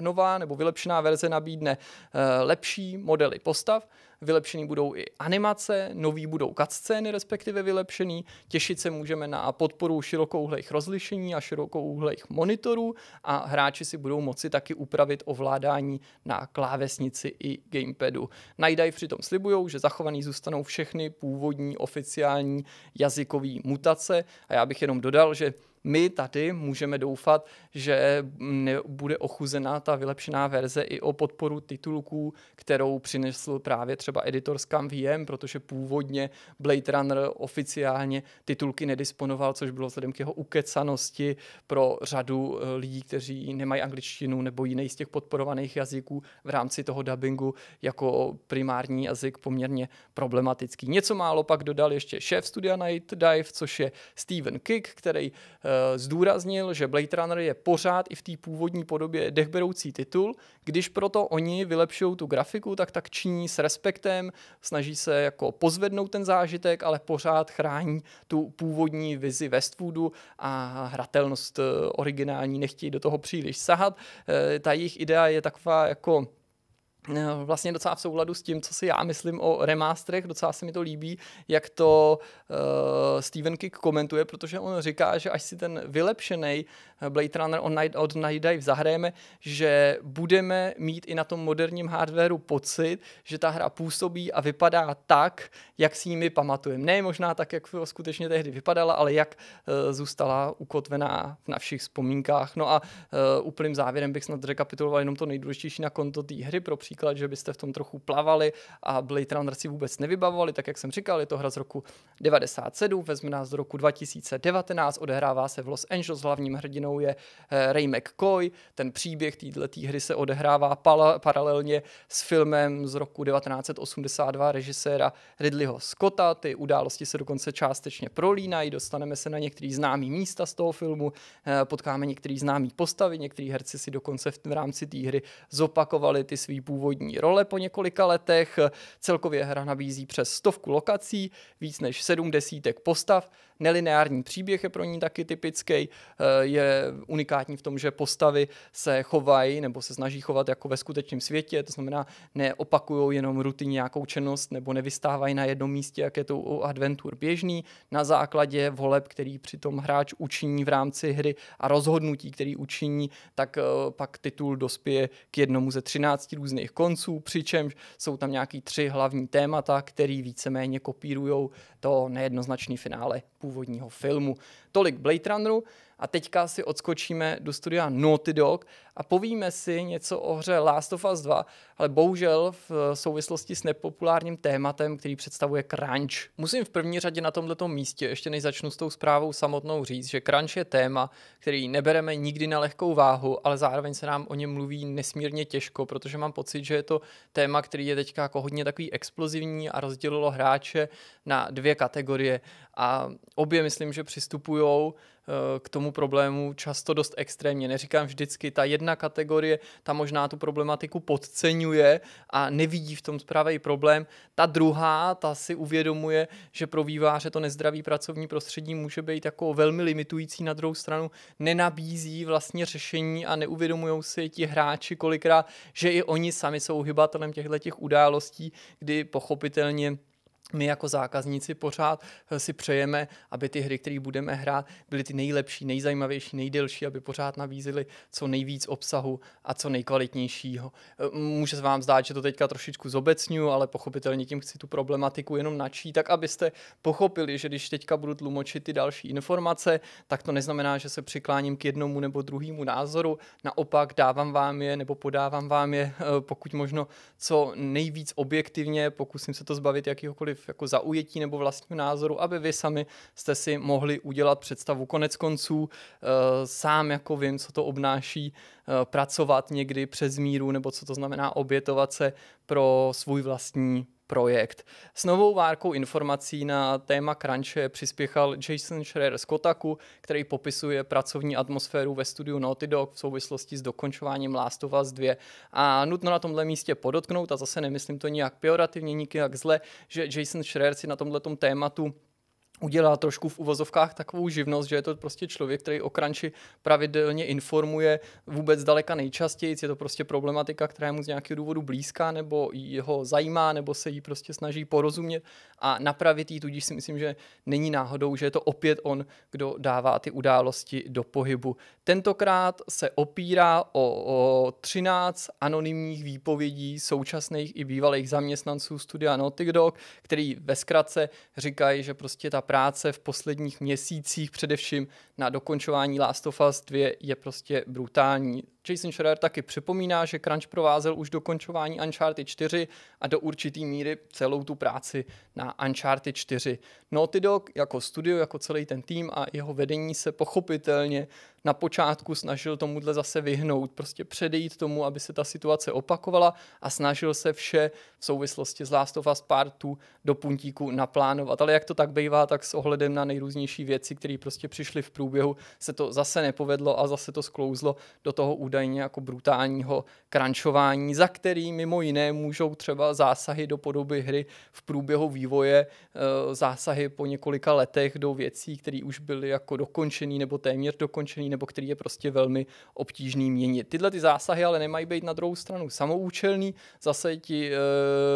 nová nebo vylepšená verze nabídne eh, lepší modely postav, vylepšený budou i animace, nový budou cutscény respektive vylepšený, těšit se můžeme na podporu širokouhlejch rozlišení a širokouhlejch monitorů a hráči si budou moci taky upravit ovládání na klávesnici i gamepadu. Najdaj e přitom slibují, že zachovaný zůstanou všechny původní oficiální jazykové mutace a já bych jenom dodal, že my tady můžeme doufat, že mm, bude ochuzená ta vylepšená verze i o podporu titulků, kterou přinesl právě třeba editor VM, protože původně Blade Runner oficiálně titulky nedisponoval, což bylo vzhledem k jeho ukecanosti pro řadu eh, lidí, kteří nemají angličtinu nebo jiný z těch podporovaných jazyků v rámci toho dubbingu jako primární jazyk poměrně problematický. Něco málo pak dodal ještě šéf studia Night Dive, což je Steven Kick, který eh, Eh, zdůraznil, že Blade Runner je pořád i v té původní podobě dechberoucí titul, když proto oni vylepšují tu grafiku, tak tak činí s respektem, snaží se jako pozvednout ten zážitek, ale pořád chrání tu původní vizi Westwoodu a hratelnost eh, originální nechtějí do toho příliš sahat. Eh, ta jejich idea je taková jako Eh, vlastně docela v souladu s tím, co si já myslím o remástrech, docela se mi to líbí, jak to uh, Steven King komentuje, protože on říká, že až si ten vylepšený Blade Runner on Night, od Night Dive zahrajeme, že budeme mít i na tom moderním hardwareu pocit, že ta hra působí a vypadá tak, jak si ji my pamatujeme. Ne možná tak, jak skutečně tehdy vypadala, ale jak uh, zůstala ukotvená v našich vzpomínkách. No a uh, úplným závěrem bych snad rekapituloval jenom to nejdůležitější na konto té hry, pro příklad, že byste v tom trochu plavali a Blade Runner si vůbec nevybavovali, tak jak jsem říkal, je to hra z roku 97, vezme nás z roku 2019, odehrává se v Los Angeles, hlavním hrdinou hrdininou je eh, Ray McCoy. Ten příběh této hry se odehrává paralelně s filmem z roku 1982 režiséra Ridleyho Scotta. Ty události se dokonce částečně prolínají, dostaneme se na některé známý místa z toho filmu, eh, potkáme některé známý postavy, některý herci si dokonce v rámci té hry zopakovali ty svý původní role po několika letech. Celkově hra nabízí přes stovku lokací, víc než sedm desítek postav, Nelineární příběh je pro ní taky typický, eh, je unikátní v tom, že postavy se chovají nebo se snaží chovat jako ve skutečném světě, to znamená neopakují jenom rutinní nějakou činnost nebo nevystávají na jednom místě, jak je to u adventur běžný, na základě voleb, který přitom hráč učiní v rámci hry a rozhodnutí, který učiní, tak eh, pak titul dospěje k jednomu ze 13 různých konců, přičemž jsou tam nějaký tři hlavní témata, který víceméně kopírují to nejednoznačné finále původního filmu. Tolik Blade Runneru. A teďka si odskočíme do studia Naughty Dog a povíme si něco o hře Last of Us 2, ale bohužel v souvislosti s nepopulárním tématem, který představuje crunch. Musím v první řadě na tomto místě, ještě než začnu s tou zprávou samotnou říct, že crunch je téma, který nebereme nikdy na lehkou váhu, ale zároveň se nám o něm mluví nesmírně těžko, protože mám pocit, že je to téma, který je teďka jako hodně takový explozivní a rozdělilo hráče na dvě kategorie a obě myslím, že přistupují Eh, k tomu problému často dost extrémně. Neříkám vždycky, ta jedna kategorie, ta možná tu problematiku podceňuje a nevidí v tom zprávě problém. Ta druhá, ta si uvědomuje, že pro výváře to nezdravý pracovní prostředí může být jako velmi limitující. Na druhou stranu nenabízí vlastně řešení a neuvědomují si ti hráči kolikrát, že i oni sami jsou hybatelem těchto událostí, kdy pochopitelně my jako zákazníci pořád eh, si přejeme, aby ty hry, které budeme hrát, byly ty nejlepší, nejzajímavější, nejdelší, aby pořád nabízely co nejvíc obsahu a co nejkvalitnějšího. Eh, může se vám zdát, že to teďka trošičku zobecňuju, ale pochopitelně tím chci tu problematiku jenom načít, tak abyste pochopili, že když teďka budu tlumočit ty další informace, tak to neznamená, že se přikláním k jednomu nebo druhému názoru. Naopak dávám vám je nebo podávám vám je, eh, pokud možno co nejvíc objektivně, pokusím se to zbavit jakýhokoliv jakéhokoliv jako zaujetí nebo vlastního názoru, aby vy sami jste si mohli udělat představu. Konec konců eh, sám jako vím, co to obnáší eh, pracovat někdy přes míru nebo co to znamená obětovat se pro svůj vlastní projekt. S novou várkou informací na téma crunche přispěchal Jason Schreier z Kotaku, který popisuje pracovní atmosféru ve studiu Naughty Dog v souvislosti s dokončováním Last of Us 2. A nutno na tomhle místě podotknout, a zase nemyslím to nijak pejorativně, nikdy jak zle, že Jason Schreier si na tomhle tématu udělá trošku v uvozovkách takovou živnost, že je to prostě člověk, který o kranči pravidelně informuje vůbec daleka nejčastěji, je to prostě problematika, která je mu z nějakého důvodu blízká nebo jeho zajímá, nebo se jí prostě snaží porozumět a napravit jí, tudíž si myslím, že není náhodou, že je to opět on, kdo dává ty události do pohybu Tentokrát se opírá o, o 13 anonymních výpovědí současných i bývalých zaměstnanců studia Naughty Dog, který ve zkratce říkají, že prostě ta práce v posledních měsících především na dokončování Last of Us 2 je prostě brutální. Jason Schreier taky připomíná, že Crunch provázel už dokončování Uncharted 4 a do určitý míry celou tu práci na Uncharted 4. Naughty Dog jako studio, jako celý ten tým a jeho vedení se pochopitelně na počátku snažil tomuhle zase vyhnout, prostě předejít tomu, aby se ta situace opakovala a snažil se vše v souvislosti s Last of Us Part 2 do puntíku naplánovat. Ale jak to tak bývá, tak s ohledem na nejrůznější věci, které prostě přišly v průběhu průběhu se to zase nepovedlo a zase to sklouzlo do toho údajně jako brutálního krančování, za který mimo jiné můžou třeba zásahy do podoby hry v průběhu vývoje, eh, zásahy po několika letech do věcí, které už byly jako dokončený nebo téměř dokončený, nebo který je prostě velmi obtížný měnit. Tyhle ty zásahy ale nemají být na druhou stranu samoučelný, zase ti eh,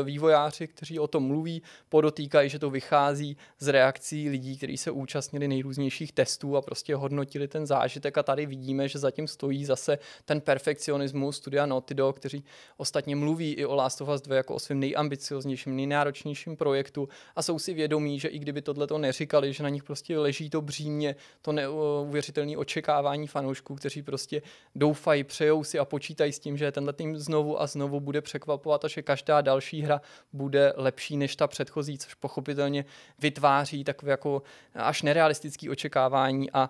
vývojáři, kteří o tom mluví, podotýkají, že to vychází z reakcí lidí, kteří se účastnili nejrůznějších testů a prostě prostě hodnotili ten zážitek a tady vidíme, že zatím stojí zase ten perfekcionismus studia Naughty Dog, kteří ostatně mluví i o Last of Us 2 jako o svém nejambicioznějším, nejnáročnějším projektu a jsou si vědomí, že i kdyby tohle to neříkali, že na nich prostě leží to břímě, to neuvěřitelné očekávání fanoušků, kteří prostě doufají, přejou si a počítají s tím, že tenhle tým znovu a znovu bude překvapovat a že každá další hra bude lepší než ta předchozí, což pochopitelně vytváří takové jako až nerealistické očekávání a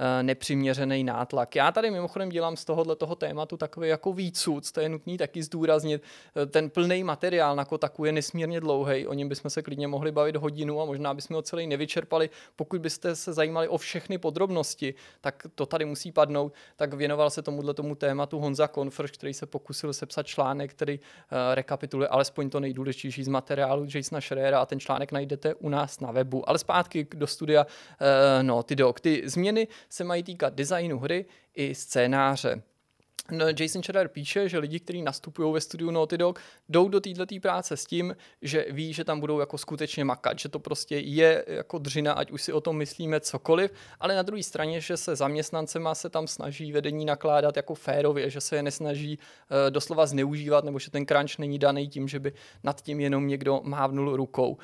Eh, nepřiměřený nátlak. Já tady mimochodem dělám z tohohle toho tématu takový jako výcud, to je nutný taky zdůraznit. Eh, ten plný materiál na Kotaku je nesmírně dlouhý, o něm bychom se klidně mohli bavit hodinu a možná bychom ho celý nevyčerpali. Pokud byste se zajímali o všechny podrobnosti, tak to tady musí padnout. Tak věnoval se tomuhle tomu tématu Honza Konfrš, který se pokusil sepsat článek, který eh, rekapituluje alespoň to nejdůležitější z materiálu Jasona Schreera a ten článek najdete u nás na webu. Ale zpátky do studia, no ty dok, ty změny se mají týkat designu hry i scénáře. No, Jason Scherer píše, že lidi, kteří nastupují ve studiu Naughty Dog, jdou do této práce s tím, že ví, že tam budou jako skutečně makat, že to prostě je jako dřina, ať už si o tom myslíme cokoliv, ale na druhé straně, že se zaměstnancema se tam snaží vedení nakládat jako férově, že se je nesnaží uh, doslova zneužívat, nebo že ten crunch není daný tím, že by nad tím jenom někdo mávnul rukou. Uh,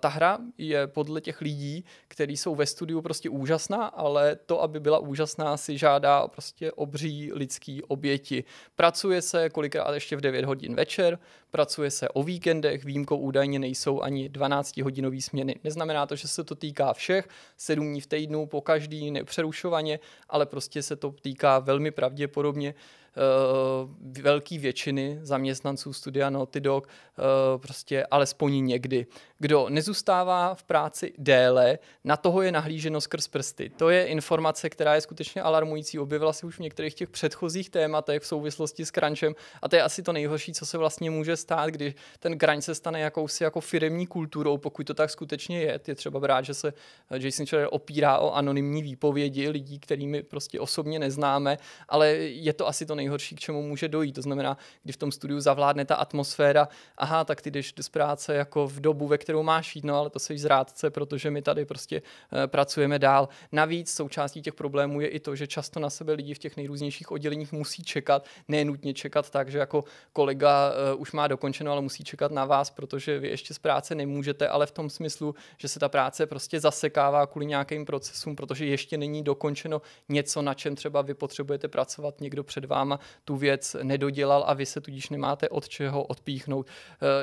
ta hra je podle těch lidí, kteří jsou ve studiu prostě úžasná, ale to, aby byla úžasná, si žádá prostě obří lidský ob oběti. Pracuje se kolikrát ještě v 9 hodin večer, pracuje se o víkendech, výjimkou údajně nejsou ani 12-hodinové směny. Neznamená to, že se to týká všech, 7 dní v týdnu po každý nepřerušovaně, ale prostě se to týká velmi pravděpodobně uh, eh, velké většiny zaměstnanců studia Naughty Dog uh, prostě alespoň někdy. Kdo nezůstává v práci déle, na toho je nahlíženo skrz prsty. To je informace, která je skutečně alarmující, objevila se už v některých těch předchozích tématech v souvislosti s crunchem a to je asi to nejhorší, co se vlastně může stát, když ten crunch se stane jakousi jako firemní kulturou, pokud to tak skutečně je. Je třeba brát, že se eh, Jason Schreier opírá o anonymní výpovědi lidí, kterými prostě osobně neznáme, ale je to asi to nejhorší nejhorší, k čemu může dojít. To znamená, kdy v tom studiu zavládne ta atmosféra, aha, tak ty jdeš z práce jako v dobu, ve kterou máš jít, no ale to jsi zrádce, protože my tady prostě eh, pracujeme dál. Navíc součástí těch problémů je i to, že často na sebe lidi v těch nejrůznějších odděleních musí čekat, ne nutně čekat tak, že jako kolega eh, už má dokončeno, ale musí čekat na vás, protože vy ještě z práce nemůžete, ale v tom smyslu, že se ta práce prostě zasekává kvůli nějakým procesům, protože ještě není dokončeno něco, na čem třeba vy potřebujete pracovat někdo před váma tu věc nedodělal a vy se tudíž nemáte od čeho odpíchnout.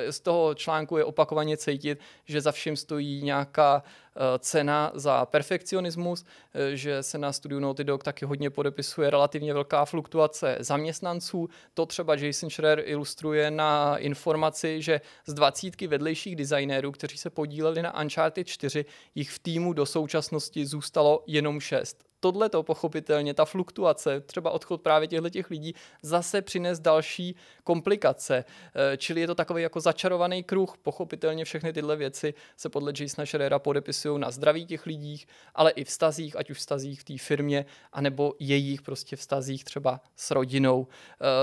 Eh, z toho článku je opakovaně cítit, že za vším stojí nějaká eh, cena za perfekcionismus, eh, že se na studiu Naughty Dog taky hodně podepisuje relativně velká fluktuace zaměstnanců. To třeba Jason Schreier ilustruje na informaci, že z dvacítky vedlejších designérů, kteří se podíleli na Uncharted 4, jich v týmu do současnosti zůstalo jenom šest tohle to pochopitelně, ta fluktuace, třeba odchod právě těchto těch lidí, zase přines další komplikace. E, čili je to takový jako začarovaný kruh. Pochopitelně všechny tyhle věci se podle Jasona Scherera podepisují na zdraví těch lidí, ale i vztazích, ať už vztazích v té firmě, anebo jejich prostě vztazích třeba s rodinou.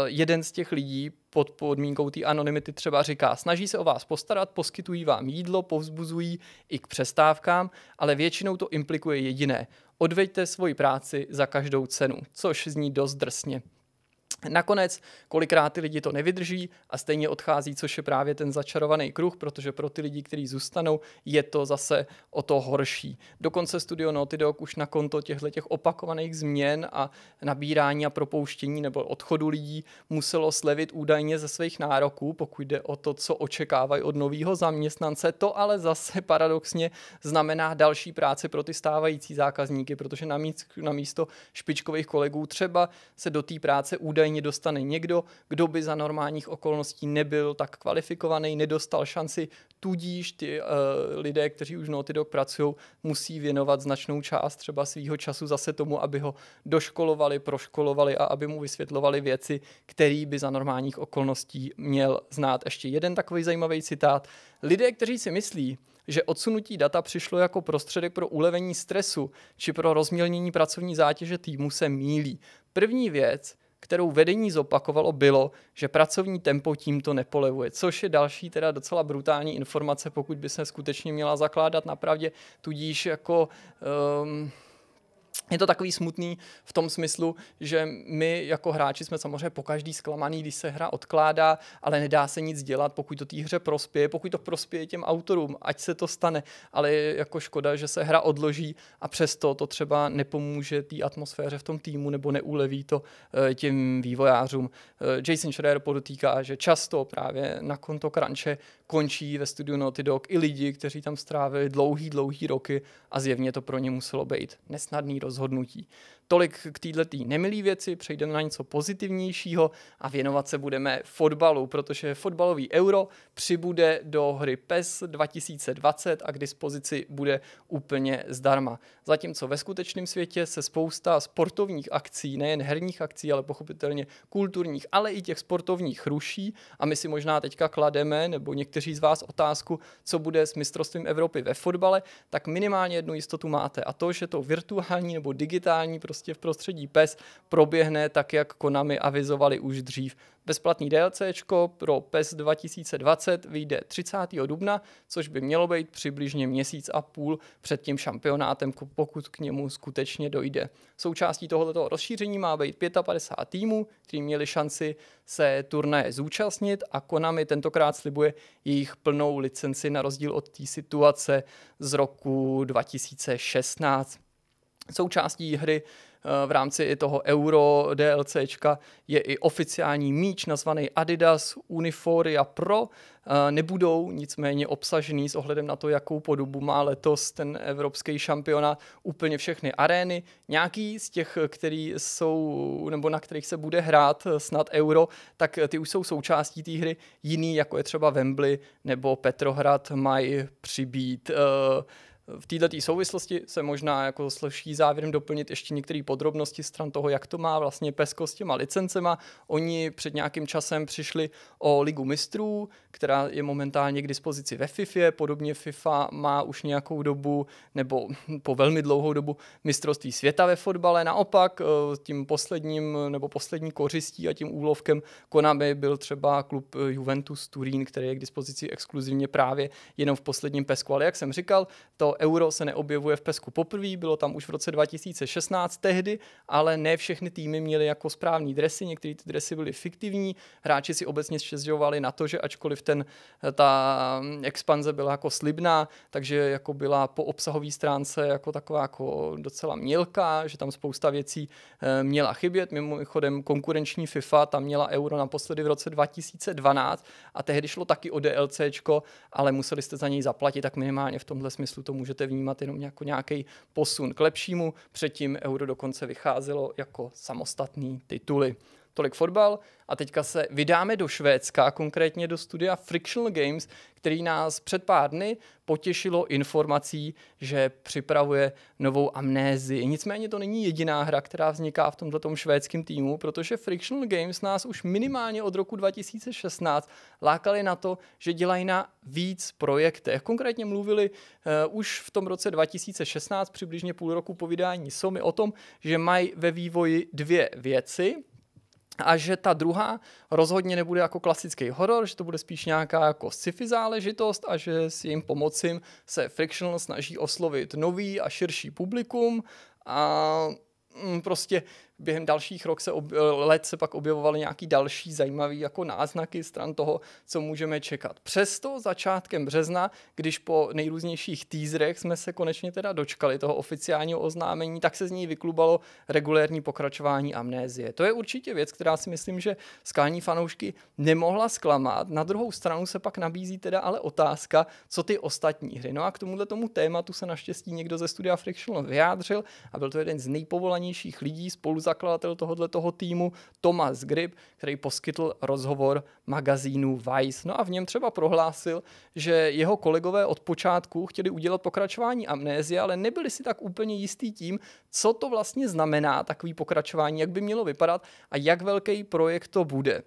E, jeden z těch lidí pod podmínkou té anonymity třeba říká, snaží se o vás postarat, poskytují vám jídlo, povzbuzují i k přestávkám, ale většinou to implikuje jediné. Odveďte svoji práci za každou cenu, což zní dost drsně. Nakonec kolikrát ty lidi to nevydrží a stejně odchází, což je právě ten začarovaný kruh, protože pro ty lidi, kteří zůstanou, je to zase o to horší. Dokonce Studio Naughty Dog už na konto těchto těch opakovaných změn a nabírání a propouštění nebo odchodu lidí muselo slevit údajně ze svých nároků, pokud jde o to, co očekávají od nového zaměstnance. To ale zase paradoxně znamená další práci pro ty stávající zákazníky, protože na místo špičkových kolegů třeba se do té práce údajně údajně dostane někdo, kdo by za normálních okolností nebyl tak kvalifikovaný, nedostal šanci, tudíž ty uh, lidé, kteří už Naughty Dog pracují, musí věnovat značnou část třeba svého času zase tomu, aby ho doškolovali, proškolovali a aby mu vysvětlovali věci, který by za normálních okolností měl znát. Ještě jeden takový zajímavý citát. Lidé, kteří si myslí, že odsunutí data přišlo jako prostředek pro ulevení stresu či pro rozmělnění pracovní zátěže týmu se mílí. První věc kterou vedení zopakovalo, bylo, že pracovní tempo tímto nepolevuje, což je další teda docela brutální informace, pokud by se skutečně měla zakládat na pravdě, tudíž jako... Um, je to takový smutný v tom smyslu, že my jako hráči jsme samozřejmě po každý zklamaný, když se hra odkládá, ale nedá se nic dělat, pokud to té hře prospěje, pokud to prospěje těm autorům, ať se to stane, ale je jako škoda, že se hra odloží a přesto to třeba nepomůže té atmosféře v tom týmu nebo neuleví to eh, těm vývojářům. Eh, Jason Schreier podotýká, že často právě na konto kranče končí ve studiu Naughty Dog i lidi, kteří tam strávili dlouhý, dlouhý roky a zjevně to pro ně muselo být nesnadný rozhodnutí rozhodnutí. Tolik k této nemilý věci, přejdeme na něco pozitivnějšího a věnovat se budeme fotbalu, protože fotbalový euro přibude do hry PES 2020 a k dispozici bude úplně zdarma. Zatímco ve skutečném světě se spousta sportovních akcí, nejen herních akcí, ale pochopitelně kulturních, ale i těch sportovních ruší a my si možná teďka klademe, nebo někteří z vás otázku, co bude s mistrovstvím Evropy ve fotbale, tak minimálně jednu jistotu máte a to, že to virtuální nebo digitální prostě prostě v prostředí PES proběhne tak, jak Konami avizovali už dřív. Bezplatný DLCčko pro PES 2020 vyjde 30. dubna, což by mělo být přibližně měsíc a půl před tím šampionátem, pokud k němu skutečně dojde. Součástí tohoto rozšíření má být 55 týmů, kteří měli šanci se turnaje zúčastnit a Konami tentokrát slibuje jejich plnou licenci na rozdíl od té situace z roku 2016. Součástí hry Eh, v rámci i toho Euro DLCčka je i oficiální míč nazvaný Adidas Uniforia Pro. Eh, nebudou nicméně obsažený s ohledem na to, jakou podobu má letos ten evropský šampiona úplně všechny arény. Nějaký z těch, který jsou, nebo na kterých se bude hrát snad Euro, tak ty už jsou součástí té hry. Jiný, jako je třeba Wembley nebo Petrohrad, mají přibít. Uh, v této souvislosti se možná jako sluší závěrem doplnit ještě některé podrobnosti stran toho, jak to má vlastně PESCO s těma licencema. Oni před nějakým časem přišli o Ligu mistrů, která je momentálně k dispozici ve FIFA. Podobně FIFA má už nějakou dobu, nebo <laughs> po velmi dlouhou dobu, mistrovství světa ve fotbale. Naopak eh, tím posledním nebo poslední kořistí a tím úlovkem Konami byl třeba klub eh, Juventus Turín, který je k dispozici exkluzivně právě jenom v posledním PESCO. Ale jak jsem říkal, to euro se neobjevuje v Pesku poprvé, bylo tam už v roce 2016 tehdy, ale ne všechny týmy měly jako správní dresy, některé ty dresy byly fiktivní, hráči si obecně stěžovali na to, že ačkoliv ten, eh, ta hm, expanze byla jako slibná, takže jako byla po obsahové stránce jako taková jako docela mělká, že tam spousta věcí eh, měla chybět. Mimochodem konkurenční FIFA tam měla euro naposledy v roce 2012 a tehdy šlo taky o DLCčko, ale museli jste za něj zaplatit, tak minimálně v tomhle smyslu to může můžete vnímat jenom jako nějaký posun k lepšímu. Předtím euro dokonce vycházelo jako samostatný tituly tolik fotbal a teďka se vydáme do Švédska, konkrétně do studia Frictional Games, který nás před pár dny potěšilo informací, že připravuje novou amnézi. Nicméně to není jediná hra, která vzniká v tomto švédském týmu, protože Frictional Games nás už minimálně od roku 2016 lákali na to, že dělají na víc projektech. Konkrétně mluvili uh, už v tom roce 2016, přibližně půl roku po vydání Somy, o tom, že mají ve vývoji dvě věci – a že ta druhá rozhodně nebude jako klasický horor, že to bude spíš nějaká jako sci-fi záležitost a že s jejím pomocím se Frictional snaží oslovit nový a širší publikum a mm, prostě během dalších rok se ob, let se pak objevovaly nějaký další zajímavé jako náznaky stran toho, co můžeme čekat. Přesto začátkem března, když po nejrůznějších teaserech jsme se konečně teda dočkali toho oficiálního oznámení, tak se z něj vyklubalo regulérní pokračování amnézie. To je určitě věc, která si myslím, že skální fanoušky nemohla zklamat. Na druhou stranu se pak nabízí teda ale otázka, co ty ostatní hry. No a k tomuhle tomu tématu se naštěstí někdo ze studia Frictional vyjádřil a byl to jeden z nejpovolanějších lidí spolu spoluzakladatel tohoto toho týmu Thomas Grip, který poskytl rozhovor magazínu Vice. No a v něm třeba prohlásil, že jeho kolegové od počátku chtěli udělat pokračování amnézie, ale nebyli si tak úplně jistí tím, co to vlastně znamená takový pokračování, jak by mělo vypadat a jak velký projekt to bude.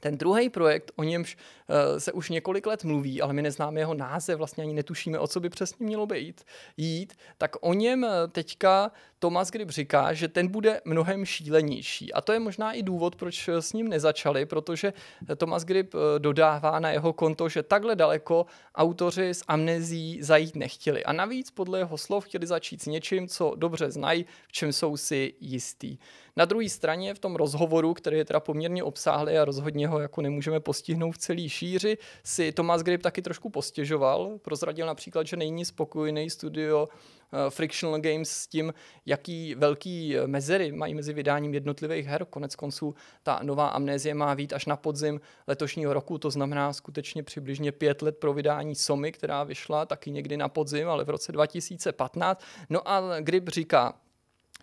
Ten druhý projekt, o němž eh, se už několik let mluví, ale my neznáme jeho název, vlastně ani netušíme, o co by přesně mělo být, jít, tak o něm eh, teďka Thomas Grip říká, že ten bude mnohem šílenější. A to je možná i důvod, proč eh, s ním nezačali, protože Tomas Grib dodává na jeho konto, že takhle daleko autoři s amnezí zajít nechtěli. A navíc podle jeho slov chtěli začít s něčím, co dobře znají, v čem jsou si jistý. Na druhé straně v tom rozhovoru, který je teda poměrně obsáhlý a rozhodně ho jako nemůžeme postihnout v celý šíři, si Thomas Grip taky trošku postěžoval. Prozradil například, že není spokojený studio eh, Frictional Games s tím, jaký velký eh, mezery mají mezi vydáním jednotlivých her. Konec konců ta nová amnézie má vít až na podzim letošního roku, to znamená skutečně přibližně pět let pro vydání Somy, která vyšla taky někdy na podzim, ale v roce 2015. No a Grip říká,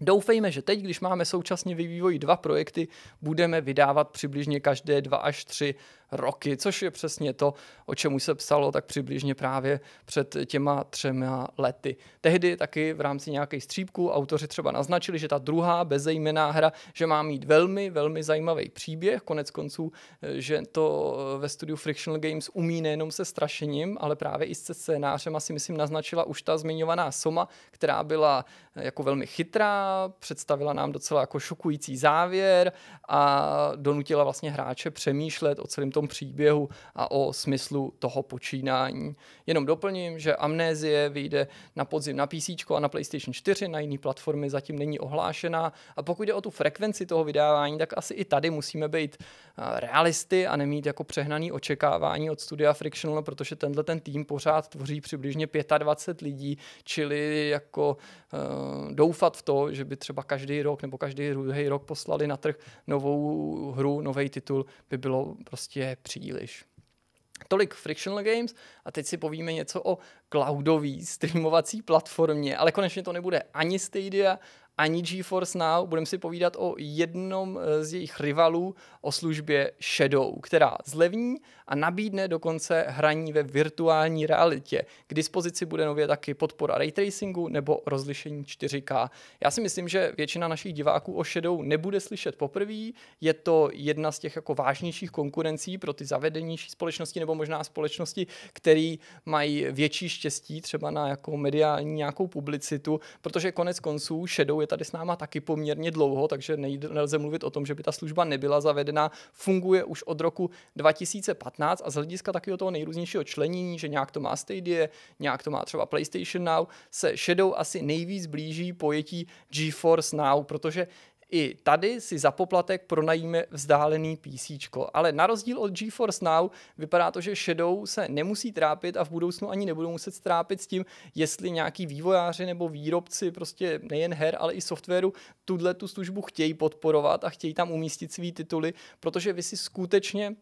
Doufejme, že teď, když máme současně ve vývoji dva projekty, budeme vydávat přibližně každé dva až tři roky, což je přesně to, o čem už se psalo tak přibližně právě před těma třema lety. Tehdy taky v rámci nějakých střípků autoři třeba naznačili, že ta druhá bezejmená hra, že má mít velmi, velmi zajímavý příběh, konec konců, eh, že to eh, ve studiu Frictional Games umí nejenom se strašením, ale právě i se scénářem asi myslím naznačila už ta zmiňovaná Soma, která byla eh, jako velmi chytrá, představila nám docela jako šokující závěr a donutila vlastně hráče přemýšlet o celém tom příběhu a o smyslu toho počínání. Jenom doplním, že Amnézie vyjde na podzim na PC a na PlayStation 4, na jiné platformy zatím není ohlášená a pokud jde o tu frekvenci toho vydávání, tak asi i tady musíme být eh, realisty a nemít jako přehnaný očekávání od studia Frictional, protože tenhle ten tým pořád tvoří přibližně 25 lidí, čili jako uh, doufat v to, že by třeba každý rok nebo každý druhý rok poslali na trh novou hru, nový titul, by bylo prostě příliš. Tolik Frictional Games a teď si povíme něco o cloudové streamovací platformě, ale konečně to nebude ani Stadia, ani GeForce Now. Budeme si povídat o jednom eh, z jejich rivalů, o službě Shadow, která zlevní a nabídne dokonce hraní ve virtuální realitě. K dispozici bude nově taky podpora ray tracingu nebo rozlišení 4K. Já si myslím, že většina našich diváků o Shadow nebude slyšet poprvé. Je to jedna z těch jako vážnějších konkurencí pro ty zavedenější společnosti nebo možná společnosti, které mají větší štěstí třeba na jako mediální nějakou publicitu, protože konec konců Shadow je je tady s náma taky poměrně dlouho, takže nejde, nelze mluvit o tom, že by ta služba nebyla zavedena. Funguje už od roku 2015 a z hlediska takového toho nejrůznějšího členění, že nějak to má Stadia, nějak to má třeba PlayStation Now, se Shadow asi nejvíc blíží pojetí GeForce Now, protože i tady si za poplatek pronajíme vzdálený PC, ale na rozdíl od GeForce Now vypadá to, že Shadow se nemusí trápit a v budoucnu ani nebudou muset trápit s tím, jestli nějaký vývojáři nebo výrobci prostě nejen her, ale i softwaru tuhle tu službu chtějí podporovat a chtějí tam umístit svý tituly, protože vy si skutečně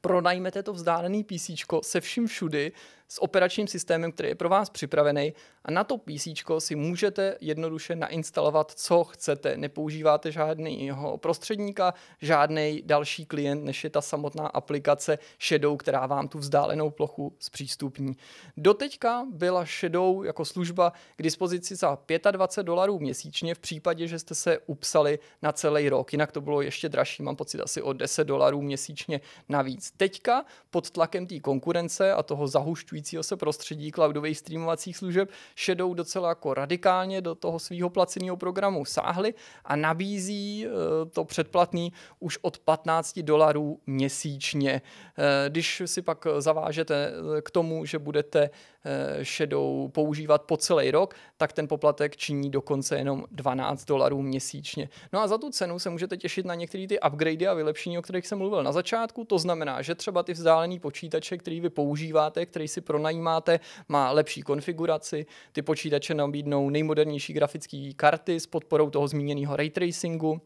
pronajmete to vzdálený PC se vším všudy, s operačním systémem, který je pro vás připravený a na to PC si můžete jednoduše nainstalovat, co chcete. Nepoužíváte žádného prostředníka, žádný další klient, než je ta samotná aplikace Shadow, která vám tu vzdálenou plochu zpřístupní. Doteďka byla Shadow jako služba k dispozici za 25 dolarů měsíčně v případě, že jste se upsali na celý rok. Jinak to bylo ještě dražší, mám pocit asi o 10 dolarů měsíčně navíc. Teďka pod tlakem té konkurence a toho zahušťují zvyšujícího se prostředí cloudových streamovacích služeb Shadow docela jako radikálně do toho svého placeného programu sáhli a nabízí eh, to předplatný už od 15 dolarů měsíčně. Eh, když si pak zavážete eh, k tomu, že budete Eh, šedou používat po celý rok, tak ten poplatek činí dokonce jenom 12 dolarů měsíčně. No a za tu cenu se můžete těšit na některé ty upgrady a vylepšení, o kterých jsem mluvil na začátku. To znamená, že třeba ty vzdálený počítače, který vy používáte, který si pronajímáte, má lepší konfiguraci. Ty počítače nabídnou nejmodernější grafické karty s podporou toho zmíněného ray tracingu,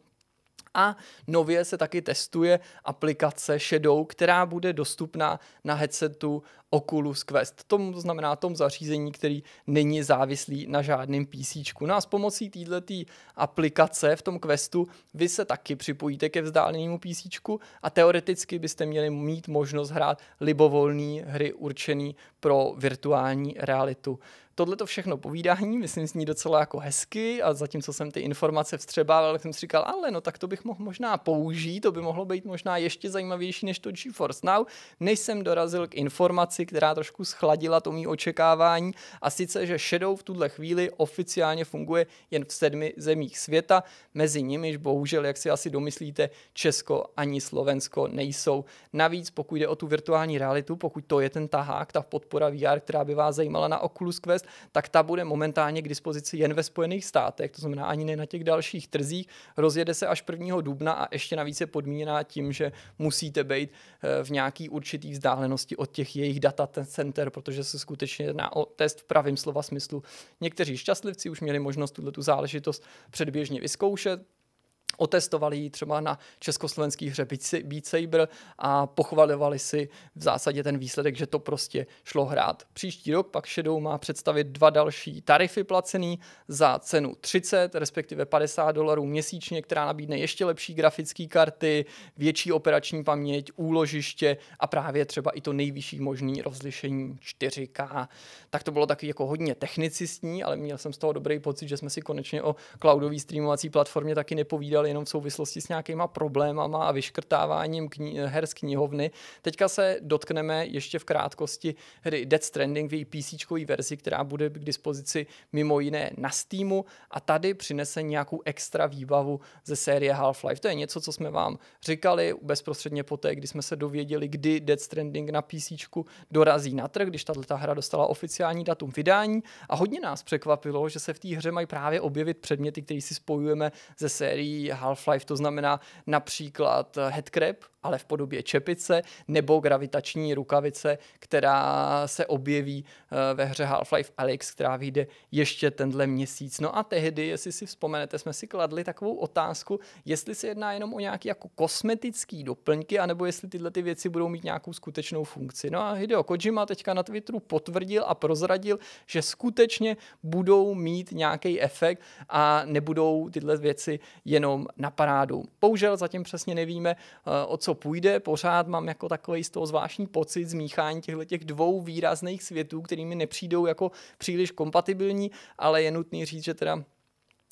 a nově se taky testuje aplikace Shadow, která bude dostupná na headsetu Oculus Quest, tom, to znamená tom zařízení, který není závislý na žádném PC. No a s pomocí této aplikace v tom Questu vy se taky připojíte ke vzdálenému PC a teoreticky byste měli mít možnost hrát libovolné hry určené pro virtuální realitu tohle to všechno povídání, myslím, zní docela jako hezky a zatímco jsem ty informace vstřebával, tak jsem si říkal, ale no tak to bych mohl možná použít, to by mohlo být možná ještě zajímavější než to GeForce Now, než jsem dorazil k informaci, informaci, která trošku schladila to mý očekávání a sice, že Shadow v tuhle chvíli oficiálně funguje jen v sedmi zemích světa, mezi nimiž bohužel, jak si asi domyslíte, Česko ani Slovensko nejsou. Navíc, pokud jde o tu virtuální realitu, pokud to je ten tahák, ta podpora VR, která by vás zajímala na Oculus Quest, tak ta bude momentálně k dispozici jen ve Spojených státech, to znamená ani ne na těch dalších trzích. Rozjede se až 1. dubna a ještě navíc je podmíněná tím, že musíte být eh, v nějaký určitý vzdálenosti od těch jejich dat data center, protože se skutečně jedná o test v pravém slova smyslu. Někteří šťastlivci už měli možnost tuto záležitost předběžně vyzkoušet, otestovali ji třeba na československý hře Beat Saber a pochvalovali si v zásadě ten výsledek, že to prostě šlo hrát. Příští rok pak Shadow má představit dva další tarify placený za cenu 30, respektive 50 dolarů měsíčně, která nabídne ještě lepší grafické karty, větší operační paměť, úložiště a právě třeba i to nejvyšší možný rozlišení 4K. Tak to bylo taky jako hodně technicistní, ale měl jsem z toho dobrý pocit, že jsme si konečně o cloudové streamovací platformě taky nepovídali jenom v souvislosti s nějakýma problémama a vyškrtáváním kni- her z knihovny. Teďka se dotkneme ještě v krátkosti hry Dead Stranding v její PC verzi, která bude k dispozici mimo jiné na Steamu a tady přinese nějakou extra výbavu ze série Half-Life. To je něco, co jsme vám říkali bezprostředně poté, kdy jsme se dověděli, kdy Dead Stranding na PC dorazí na trh, když tato hra dostala oficiální datum vydání a hodně nás překvapilo, že se v té hře mají právě objevit předměty, které si spojujeme ze sérií Half-Life, to znamená například eh, headcrab, ale v podobě čepice nebo gravitační rukavice, která se objeví eh, ve hře Half-Life Alyx, která vyjde ještě tenhle měsíc. No a tehdy, jestli si vzpomenete, jsme si kladli takovou otázku, jestli se jedná jenom o nějaký jako kosmetický doplňky, anebo jestli tyhle ty věci budou mít nějakou skutečnou funkci. No a Hideo Kojima teďka na Twitteru potvrdil a prozradil, že skutečně budou mít nějaký efekt a nebudou tyhle věci jenom jenom na parádu. Bohužel zatím přesně nevíme, eh, o co půjde. Pořád mám jako takový z toho zvláštní pocit zmíchání těchto těch dvou výrazných světů, kterými nepřijdou jako příliš kompatibilní, ale je nutný říct, že teda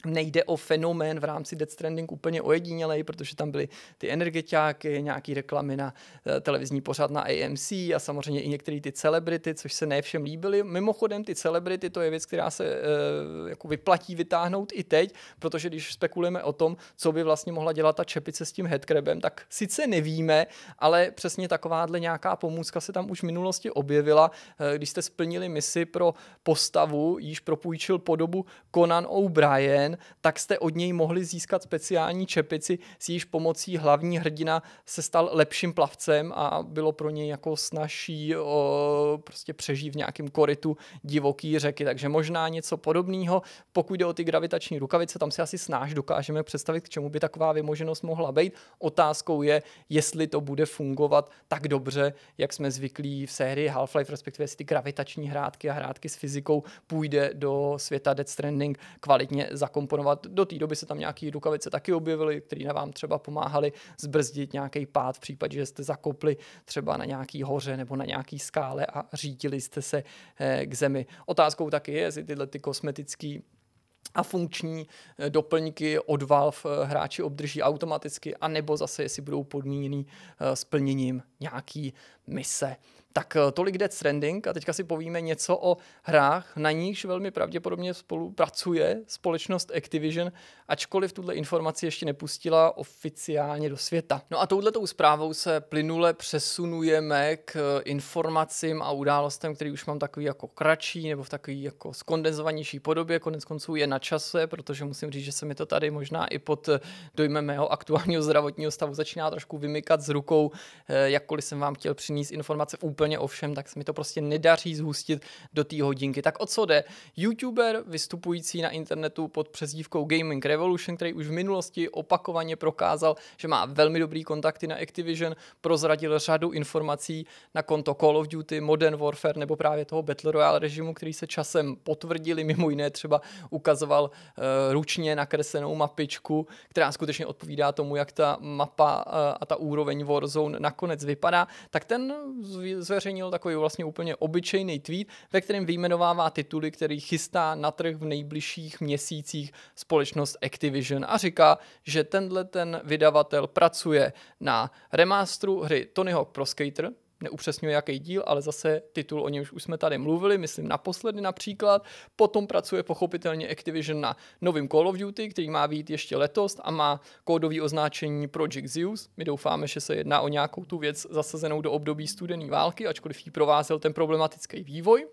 nejde o fenomén v rámci Death Stranding úplně ojedinělej, protože tam byly ty energetiáky, nějaký reklamy na eh, televizní pořad na AMC a samozřejmě i některé ty celebrity, což se ne všem líbily. Mimochodem ty celebrity to je věc, která se e, eh, jako vyplatí vytáhnout i teď, protože když spekulujeme o tom, co by vlastně mohla dělat ta čepice s tím headcrabem, tak sice nevíme, ale přesně takováhle nějaká pomůcka se tam už v minulosti objevila, e, když jste splnili misi pro postavu, již propůjčil podobu Conan O'Brien, Batman, tak jste od něj mohli získat speciální čepici, s jejíž pomocí hlavní hrdina se stal lepším plavcem a bylo pro něj jako snažší o, prostě přežít v nějakém koritu divoký řeky. Takže možná něco podobného. Pokud jde o ty gravitační rukavice, tam si asi snáš dokážeme představit, k čemu by taková vymoženost mohla být. Otázkou je, jestli to bude fungovat tak dobře, jak jsme zvyklí v sérii Half-Life, respektive jestli ty gravitační hrátky a hrátky s fyzikou půjde do světa dead Stranding kvalitně zakoupit zakomponovat. Do té doby se tam nějaké rukavice taky objevily, které vám třeba pomáhaly zbrzdit nějaký pád v případě, že jste zakopli třeba na nějaký hoře nebo na nějaký skále a řídili jste se eh, k zemi. Otázkou taky je, jestli tyhle ty kosmetické a funkční eh, doplňky od Valve eh, hráči obdrží automaticky, anebo zase, jestli budou podmíněny splněním nějaký mise. Tak eh, tolik Death Stranding a teďka si povíme něco o hrách, na nichž velmi pravděpodobně spolupracuje společnost Activision, ačkoliv tuhle informaci ještě nepustila oficiálně do světa. No a touhletou zprávou se plynule přesunujeme k eh, informacím a událostem, které už mám takový jako kratší nebo v takový jako skondenzovanější podobě. Konec konců je na čase, protože musím říct, že se mi to tady možná i pod eh, dojmem mého aktuálního zdravotního stavu začíná trošku vymykat z rukou, jakkoliv jsem vám chtěl přinést informace úplně o všem, tak se mi to prostě nedaří zhustit do té hodinky. Tak o co jde? YouTuber vystupující na internetu pod přezdívkou Gaming Revolution, který už v minulosti opakovaně prokázal, že má velmi dobrý kontakty na Activision, prozradil řadu informací na konto Call of Duty, Modern Warfare nebo právě toho Battle Royale režimu, který se časem potvrdili, mimo jiné třeba ukazoval uh, ručně nakreslenou mapičku, která skutečně odpovídá tomu, jak ta mapa uh, a ta úroveň Warzone nakonec vypadá, tak ten zveřejnil takový vlastně úplně obyčejný tweet, ve kterém vyjmenovává tituly, který chystá na trh v nejbližších měsících společnost Activision a říká, že tenhle ten vydavatel pracuje na remástru hry Tony Hawk Pro Skater, neupřesňuje jaký díl, ale zase titul, o něm už jsme tady mluvili, myslím naposledy například. Potom pracuje pochopitelně Activision na novém Call of Duty, který má být ještě letos a má kódový označení Project Zeus. My doufáme, že se jedná o nějakou tu věc zasazenou do období studené války, ačkoliv jí provázel ten problematický vývoj.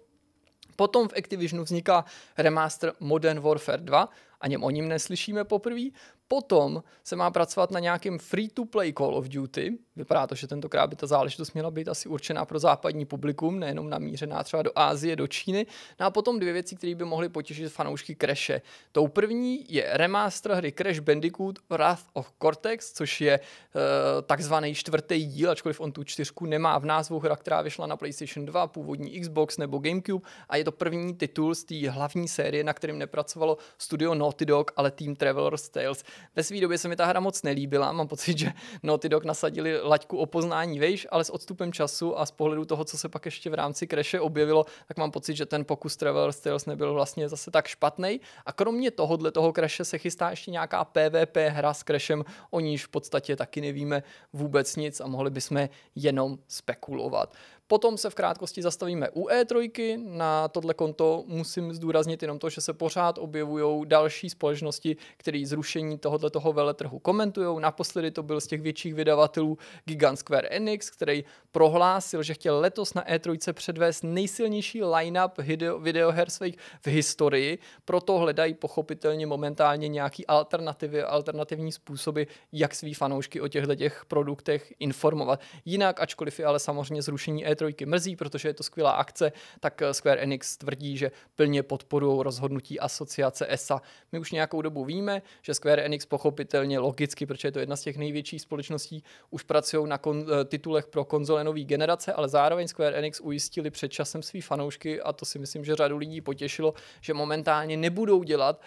Potom v Activisionu vzniká remaster Modern Warfare 2, něm o ním neslyšíme poprvé. Potom se má pracovat na nějakém free-to-play Call of Duty. Vypadá to, že tentokrát by ta záležitost měla být asi určená pro západní publikum, nejenom namířená třeba do Ázie, do Číny. No a potom dvě věci, které by mohly potěšit fanoušky Crashe. Tou první je remaster hry Crash Bandicoot Wrath of Cortex, což je e, takzvaný čtvrtý díl, ačkoliv on tu čtyřku nemá v názvu hra, která vyšla na PlayStation 2, původní Xbox nebo GameCube a je to první titul z té hlavní série, na kterým nepracovalo studio Naughty Dog, ale tým Traveler's Tales. Ve své době se mi ta hra moc nelíbila, mám pocit, že no, ty dok nasadili laťku o poznání vejš, ale s odstupem času a z pohledu toho, co se pak ještě v rámci kreše objevilo, tak mám pocit, že ten pokus travel Styles nebyl vlastně zase tak špatný. A kromě tohohle toho kreše se chystá ještě nějaká PvP hra s krešem, o níž v podstatě taky nevíme vůbec nic a mohli bychom jenom spekulovat. Potom se v krátkosti zastavíme u E3. Na tohle konto musím zdůraznit jenom to, že se pořád objevují další společnosti, které zrušení tohoto toho veletrhu komentují. Naposledy to byl z těch větších vydavatelů Gigant Square Enix, který prohlásil, že chtěl letos na E3 předvést nejsilnější line-up video, videoher svých v historii, proto hledají pochopitelně momentálně nějaký alternativy, alternativní způsoby, jak svý fanoušky o těchto těch produktech informovat. Jinak, ačkoliv je ale samozřejmě zrušení E3 trojky mrzí, protože je to skvělá akce, tak eh, Square Enix tvrdí, že plně podporují rozhodnutí asociace ESA. My už nějakou dobu víme, že Square Enix pochopitelně logicky, protože je to jedna z těch největších společností, už pracují na kon- eh, titulech pro konzole nový generace, ale zároveň Square Enix ujistili před časem svý fanoušky a to si myslím, že řadu lidí potěšilo, že momentálně nebudou dělat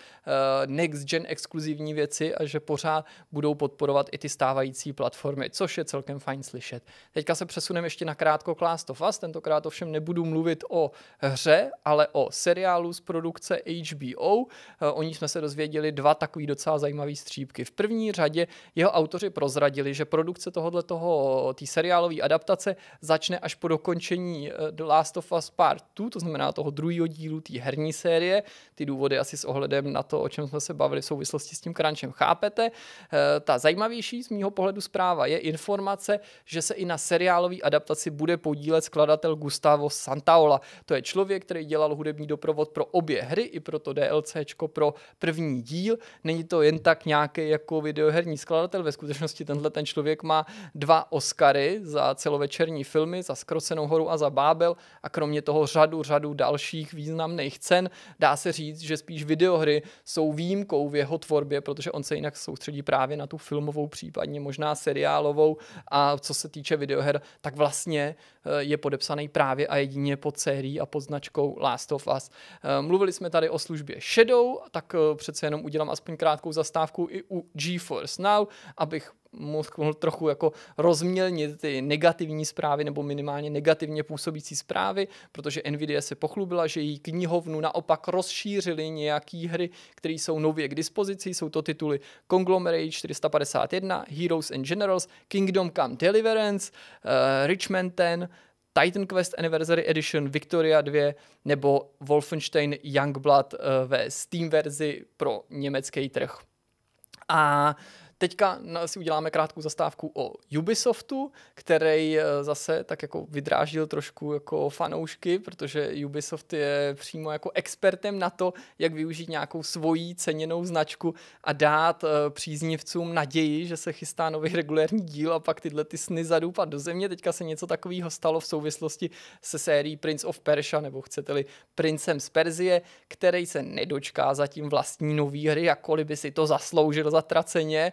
uh, next gen exkluzivní věci a že pořád budou podporovat i ty stávající platformy, což je celkem fajn slyšet. Teďka se přesuneme ještě na krátko Last of Us. Tentokrát ovšem nebudu mluvit o hře, ale o seriálu z produkce HBO. Eh, o ní jsme se dozvěděli dva takový docela zajímavý střípky. V první řadě jeho autoři prozradili, že produkce tohohle toho, té seriálové adaptace začne až po dokončení eh, The Last of Us Part 2, to znamená toho druhého dílu té herní série. Ty důvody asi s ohledem na to, o čem jsme se bavili v souvislosti s tím crunchem, chápete. Eh, ta zajímavější z mýho pohledu zpráva je informace, že se i na seriálové adaptaci bude podílet sdílet skladatel Gustavo Santaola. To je člověk, který dělal hudební doprovod pro obě hry i pro to DLCčko pro první díl. Není to jen tak nějaký jako videoherní skladatel, ve skutečnosti tenhle ten člověk má dva Oscary za celovečerní filmy, za Skrocenou horu a za Bábel a kromě toho řadu, řadu dalších významných cen. Dá se říct, že spíš videohry jsou výjimkou v jeho tvorbě, protože on se jinak soustředí právě na tu filmovou, případně možná seriálovou a co se týče videoher, tak vlastně je podepsaný právě a jedině pod sérií a pod značkou Last of Us. Eh, mluvili jsme tady o službě Shadow, tak eh, přece jenom udělám aspoň krátkou zastávku i u GeForce Now, abych mohl trochu jako rozmělnit ty negativní zprávy nebo minimálně negativně působící zprávy, protože Nvidia se pochlubila, že její knihovnu naopak rozšířili nějaký hry, které jsou nově k dispozici, jsou to tituly Conglomerate 451, Heroes and Generals, Kingdom Come Deliverance, uh, Richmond 10, Titan Quest Anniversary Edition, Victoria 2 nebo Wolfenstein Youngblood eh, ve Steam verzi pro německý trh. A Teďka si uděláme krátkou zastávku o Ubisoftu, který eh, zase tak jako vydrážil trošku jako fanoušky, protože Ubisoft je přímo jako expertem na to, jak využít nějakou svoji ceněnou značku a dát eh, příznivcům naději, že se chystá nový regulérní díl a pak tyhle ty sny zadoupat do země. Teďka se něco takového stalo v souvislosti se sérií Prince of Persia, nebo chcete-li Princem z Perzie, který se nedočká zatím vlastní nový hry, jakkoliv by si to zasloužil zatraceně,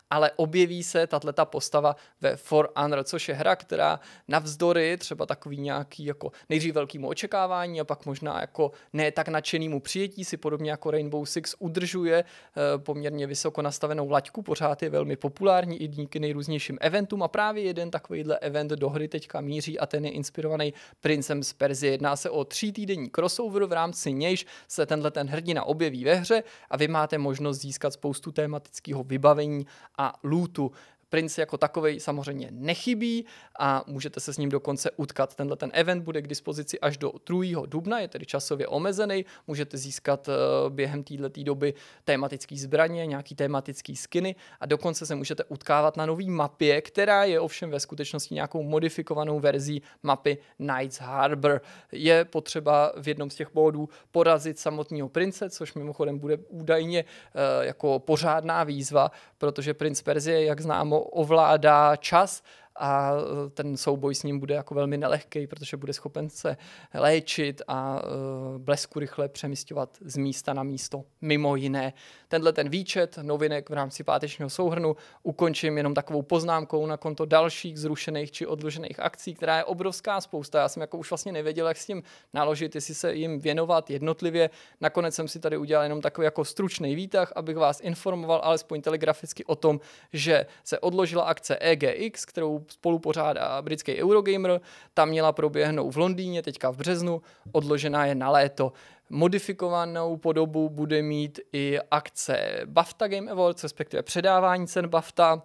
ale objeví se tato postava ve For Honor, což je hra, která navzdory třeba takový nějaký jako nejdřív velkýmu očekávání a pak možná jako ne tak nadšenému přijetí si podobně jako Rainbow Six udržuje eh, poměrně vysoko nastavenou laťku, pořád je velmi populární i díky nejrůznějším eventům a právě jeden takovýhle event do hry teďka míří a ten je inspirovaný princem z Perzie. Jedná se o týdenní crossover, v rámci nějž se tenhle ten hrdina objeví ve hře a vy máte možnost získat spoustu tematického vybavení a Lutu Prince jako takový samozřejmě nechybí a můžete se s ním dokonce utkat. Tenhle ten event bude k dispozici až do 2. dubna, je tedy časově omezený. Můžete získat eh, během této doby tematické zbraně, nějaký tematický skiny a dokonce se můžete utkávat na nový mapě, která je ovšem ve skutečnosti nějakou modifikovanou verzí mapy Knights Harbor. Je potřeba v jednom z těch bodů porazit samotního prince, což mimochodem bude údajně eh, jako pořádná výzva, protože princ Perzie, jak známo, ovládá čas, a e, ten souboj s ním bude jako velmi nelehký, protože bude schopen se léčit a e, blesku rychle přemysťovat z místa na místo. Mimo jiné, tenhle ten výčet novinek v rámci pátečního souhrnu ukončím jenom takovou poznámkou na konto dalších zrušených či odložených akcí, která je obrovská spousta. Já jsem jako už vlastně nevěděl, jak s tím naložit, jestli se jim věnovat jednotlivě. Nakonec jsem si tady udělal jenom takový jako stručný výtah, abych vás informoval alespoň telegraficky o tom, že se odložila akce EGX, kterou spolu pořádá britský Eurogamer, tam měla proběhnout v Londýně teďka v březnu, odložená je na léto. Modifikovanou podobu bude mít i akce BAFTA Game Awards, respektive předávání cen BAFTA,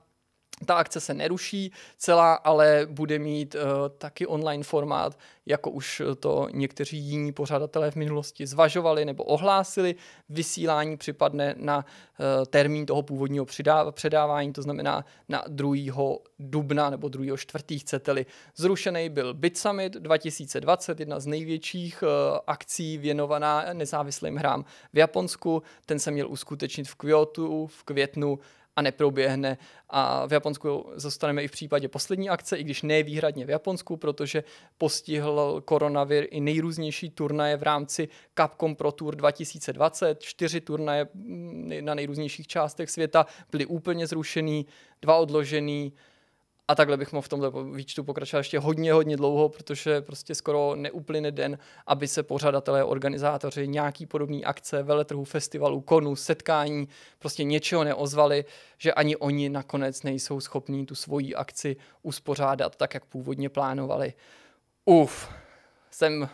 ta akce se neruší celá, ale bude mít uh, taky online formát, jako už to někteří jiní pořadatelé v minulosti zvažovali nebo ohlásili. Vysílání připadne na uh, termín toho původního předávání, to znamená na 2. dubna nebo 2. čtvrtý, chcete-li. Zrušený byl Bit Summit 2020, jedna z největších uh, akcí věnovaná nezávislým hrám v Japonsku. Ten se měl uskutečnit v Kyoto v květnu a neproběhne. A v Japonsku zostaneme i v případě poslední akce, i když ne výhradně v Japonsku, protože postihl koronavir i nejrůznější turnaje v rámci Capcom Pro Tour 2020. Čtyři turnaje mm, na nejrůznějších částech světa byly úplně zrušený, dva odložený, a takhle bych mohl v tomto výčtu pokračovat ještě hodně, hodně dlouho, protože prostě skoro neuplyne den, aby se pořadatelé, organizátoři nějaký podobný akce, veletrhu, festivalu, konu, setkání, prostě něčeho neozvali, že ani oni nakonec nejsou schopní tu svoji akci uspořádat tak, jak původně plánovali. Uf, jsem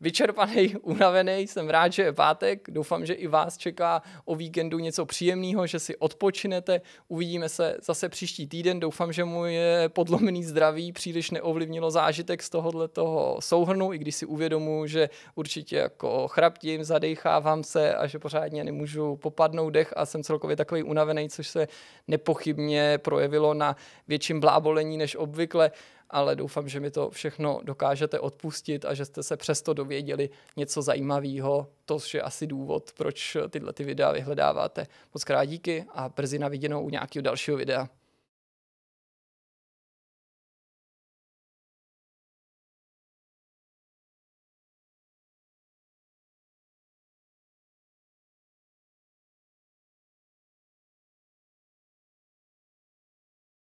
vyčerpaný, <laughs> unavený, jsem rád, že je pátek. Doufám, že i vás čeká o víkendu něco příjemného, že si odpočinete. Uvidíme se zase příští týden. Doufám, že mu je podlomený zdraví příliš neovlivnilo zážitek z tohohle toho souhrnu, i když si uvědomu, že určitě jako chraptím, zadechávám se a že pořádně nemůžu popadnout dech a jsem celkově takový unavený, což se nepochybně projevilo na větším blábolení než obvykle ale doufám, že mi to všechno dokážete odpustit a že jste se přesto dověděli něco zajímavého. To je asi důvod, proč tyhle ty videa vyhledáváte. Moc krát díky a brzy na viděnou u nějakého dalšího videa.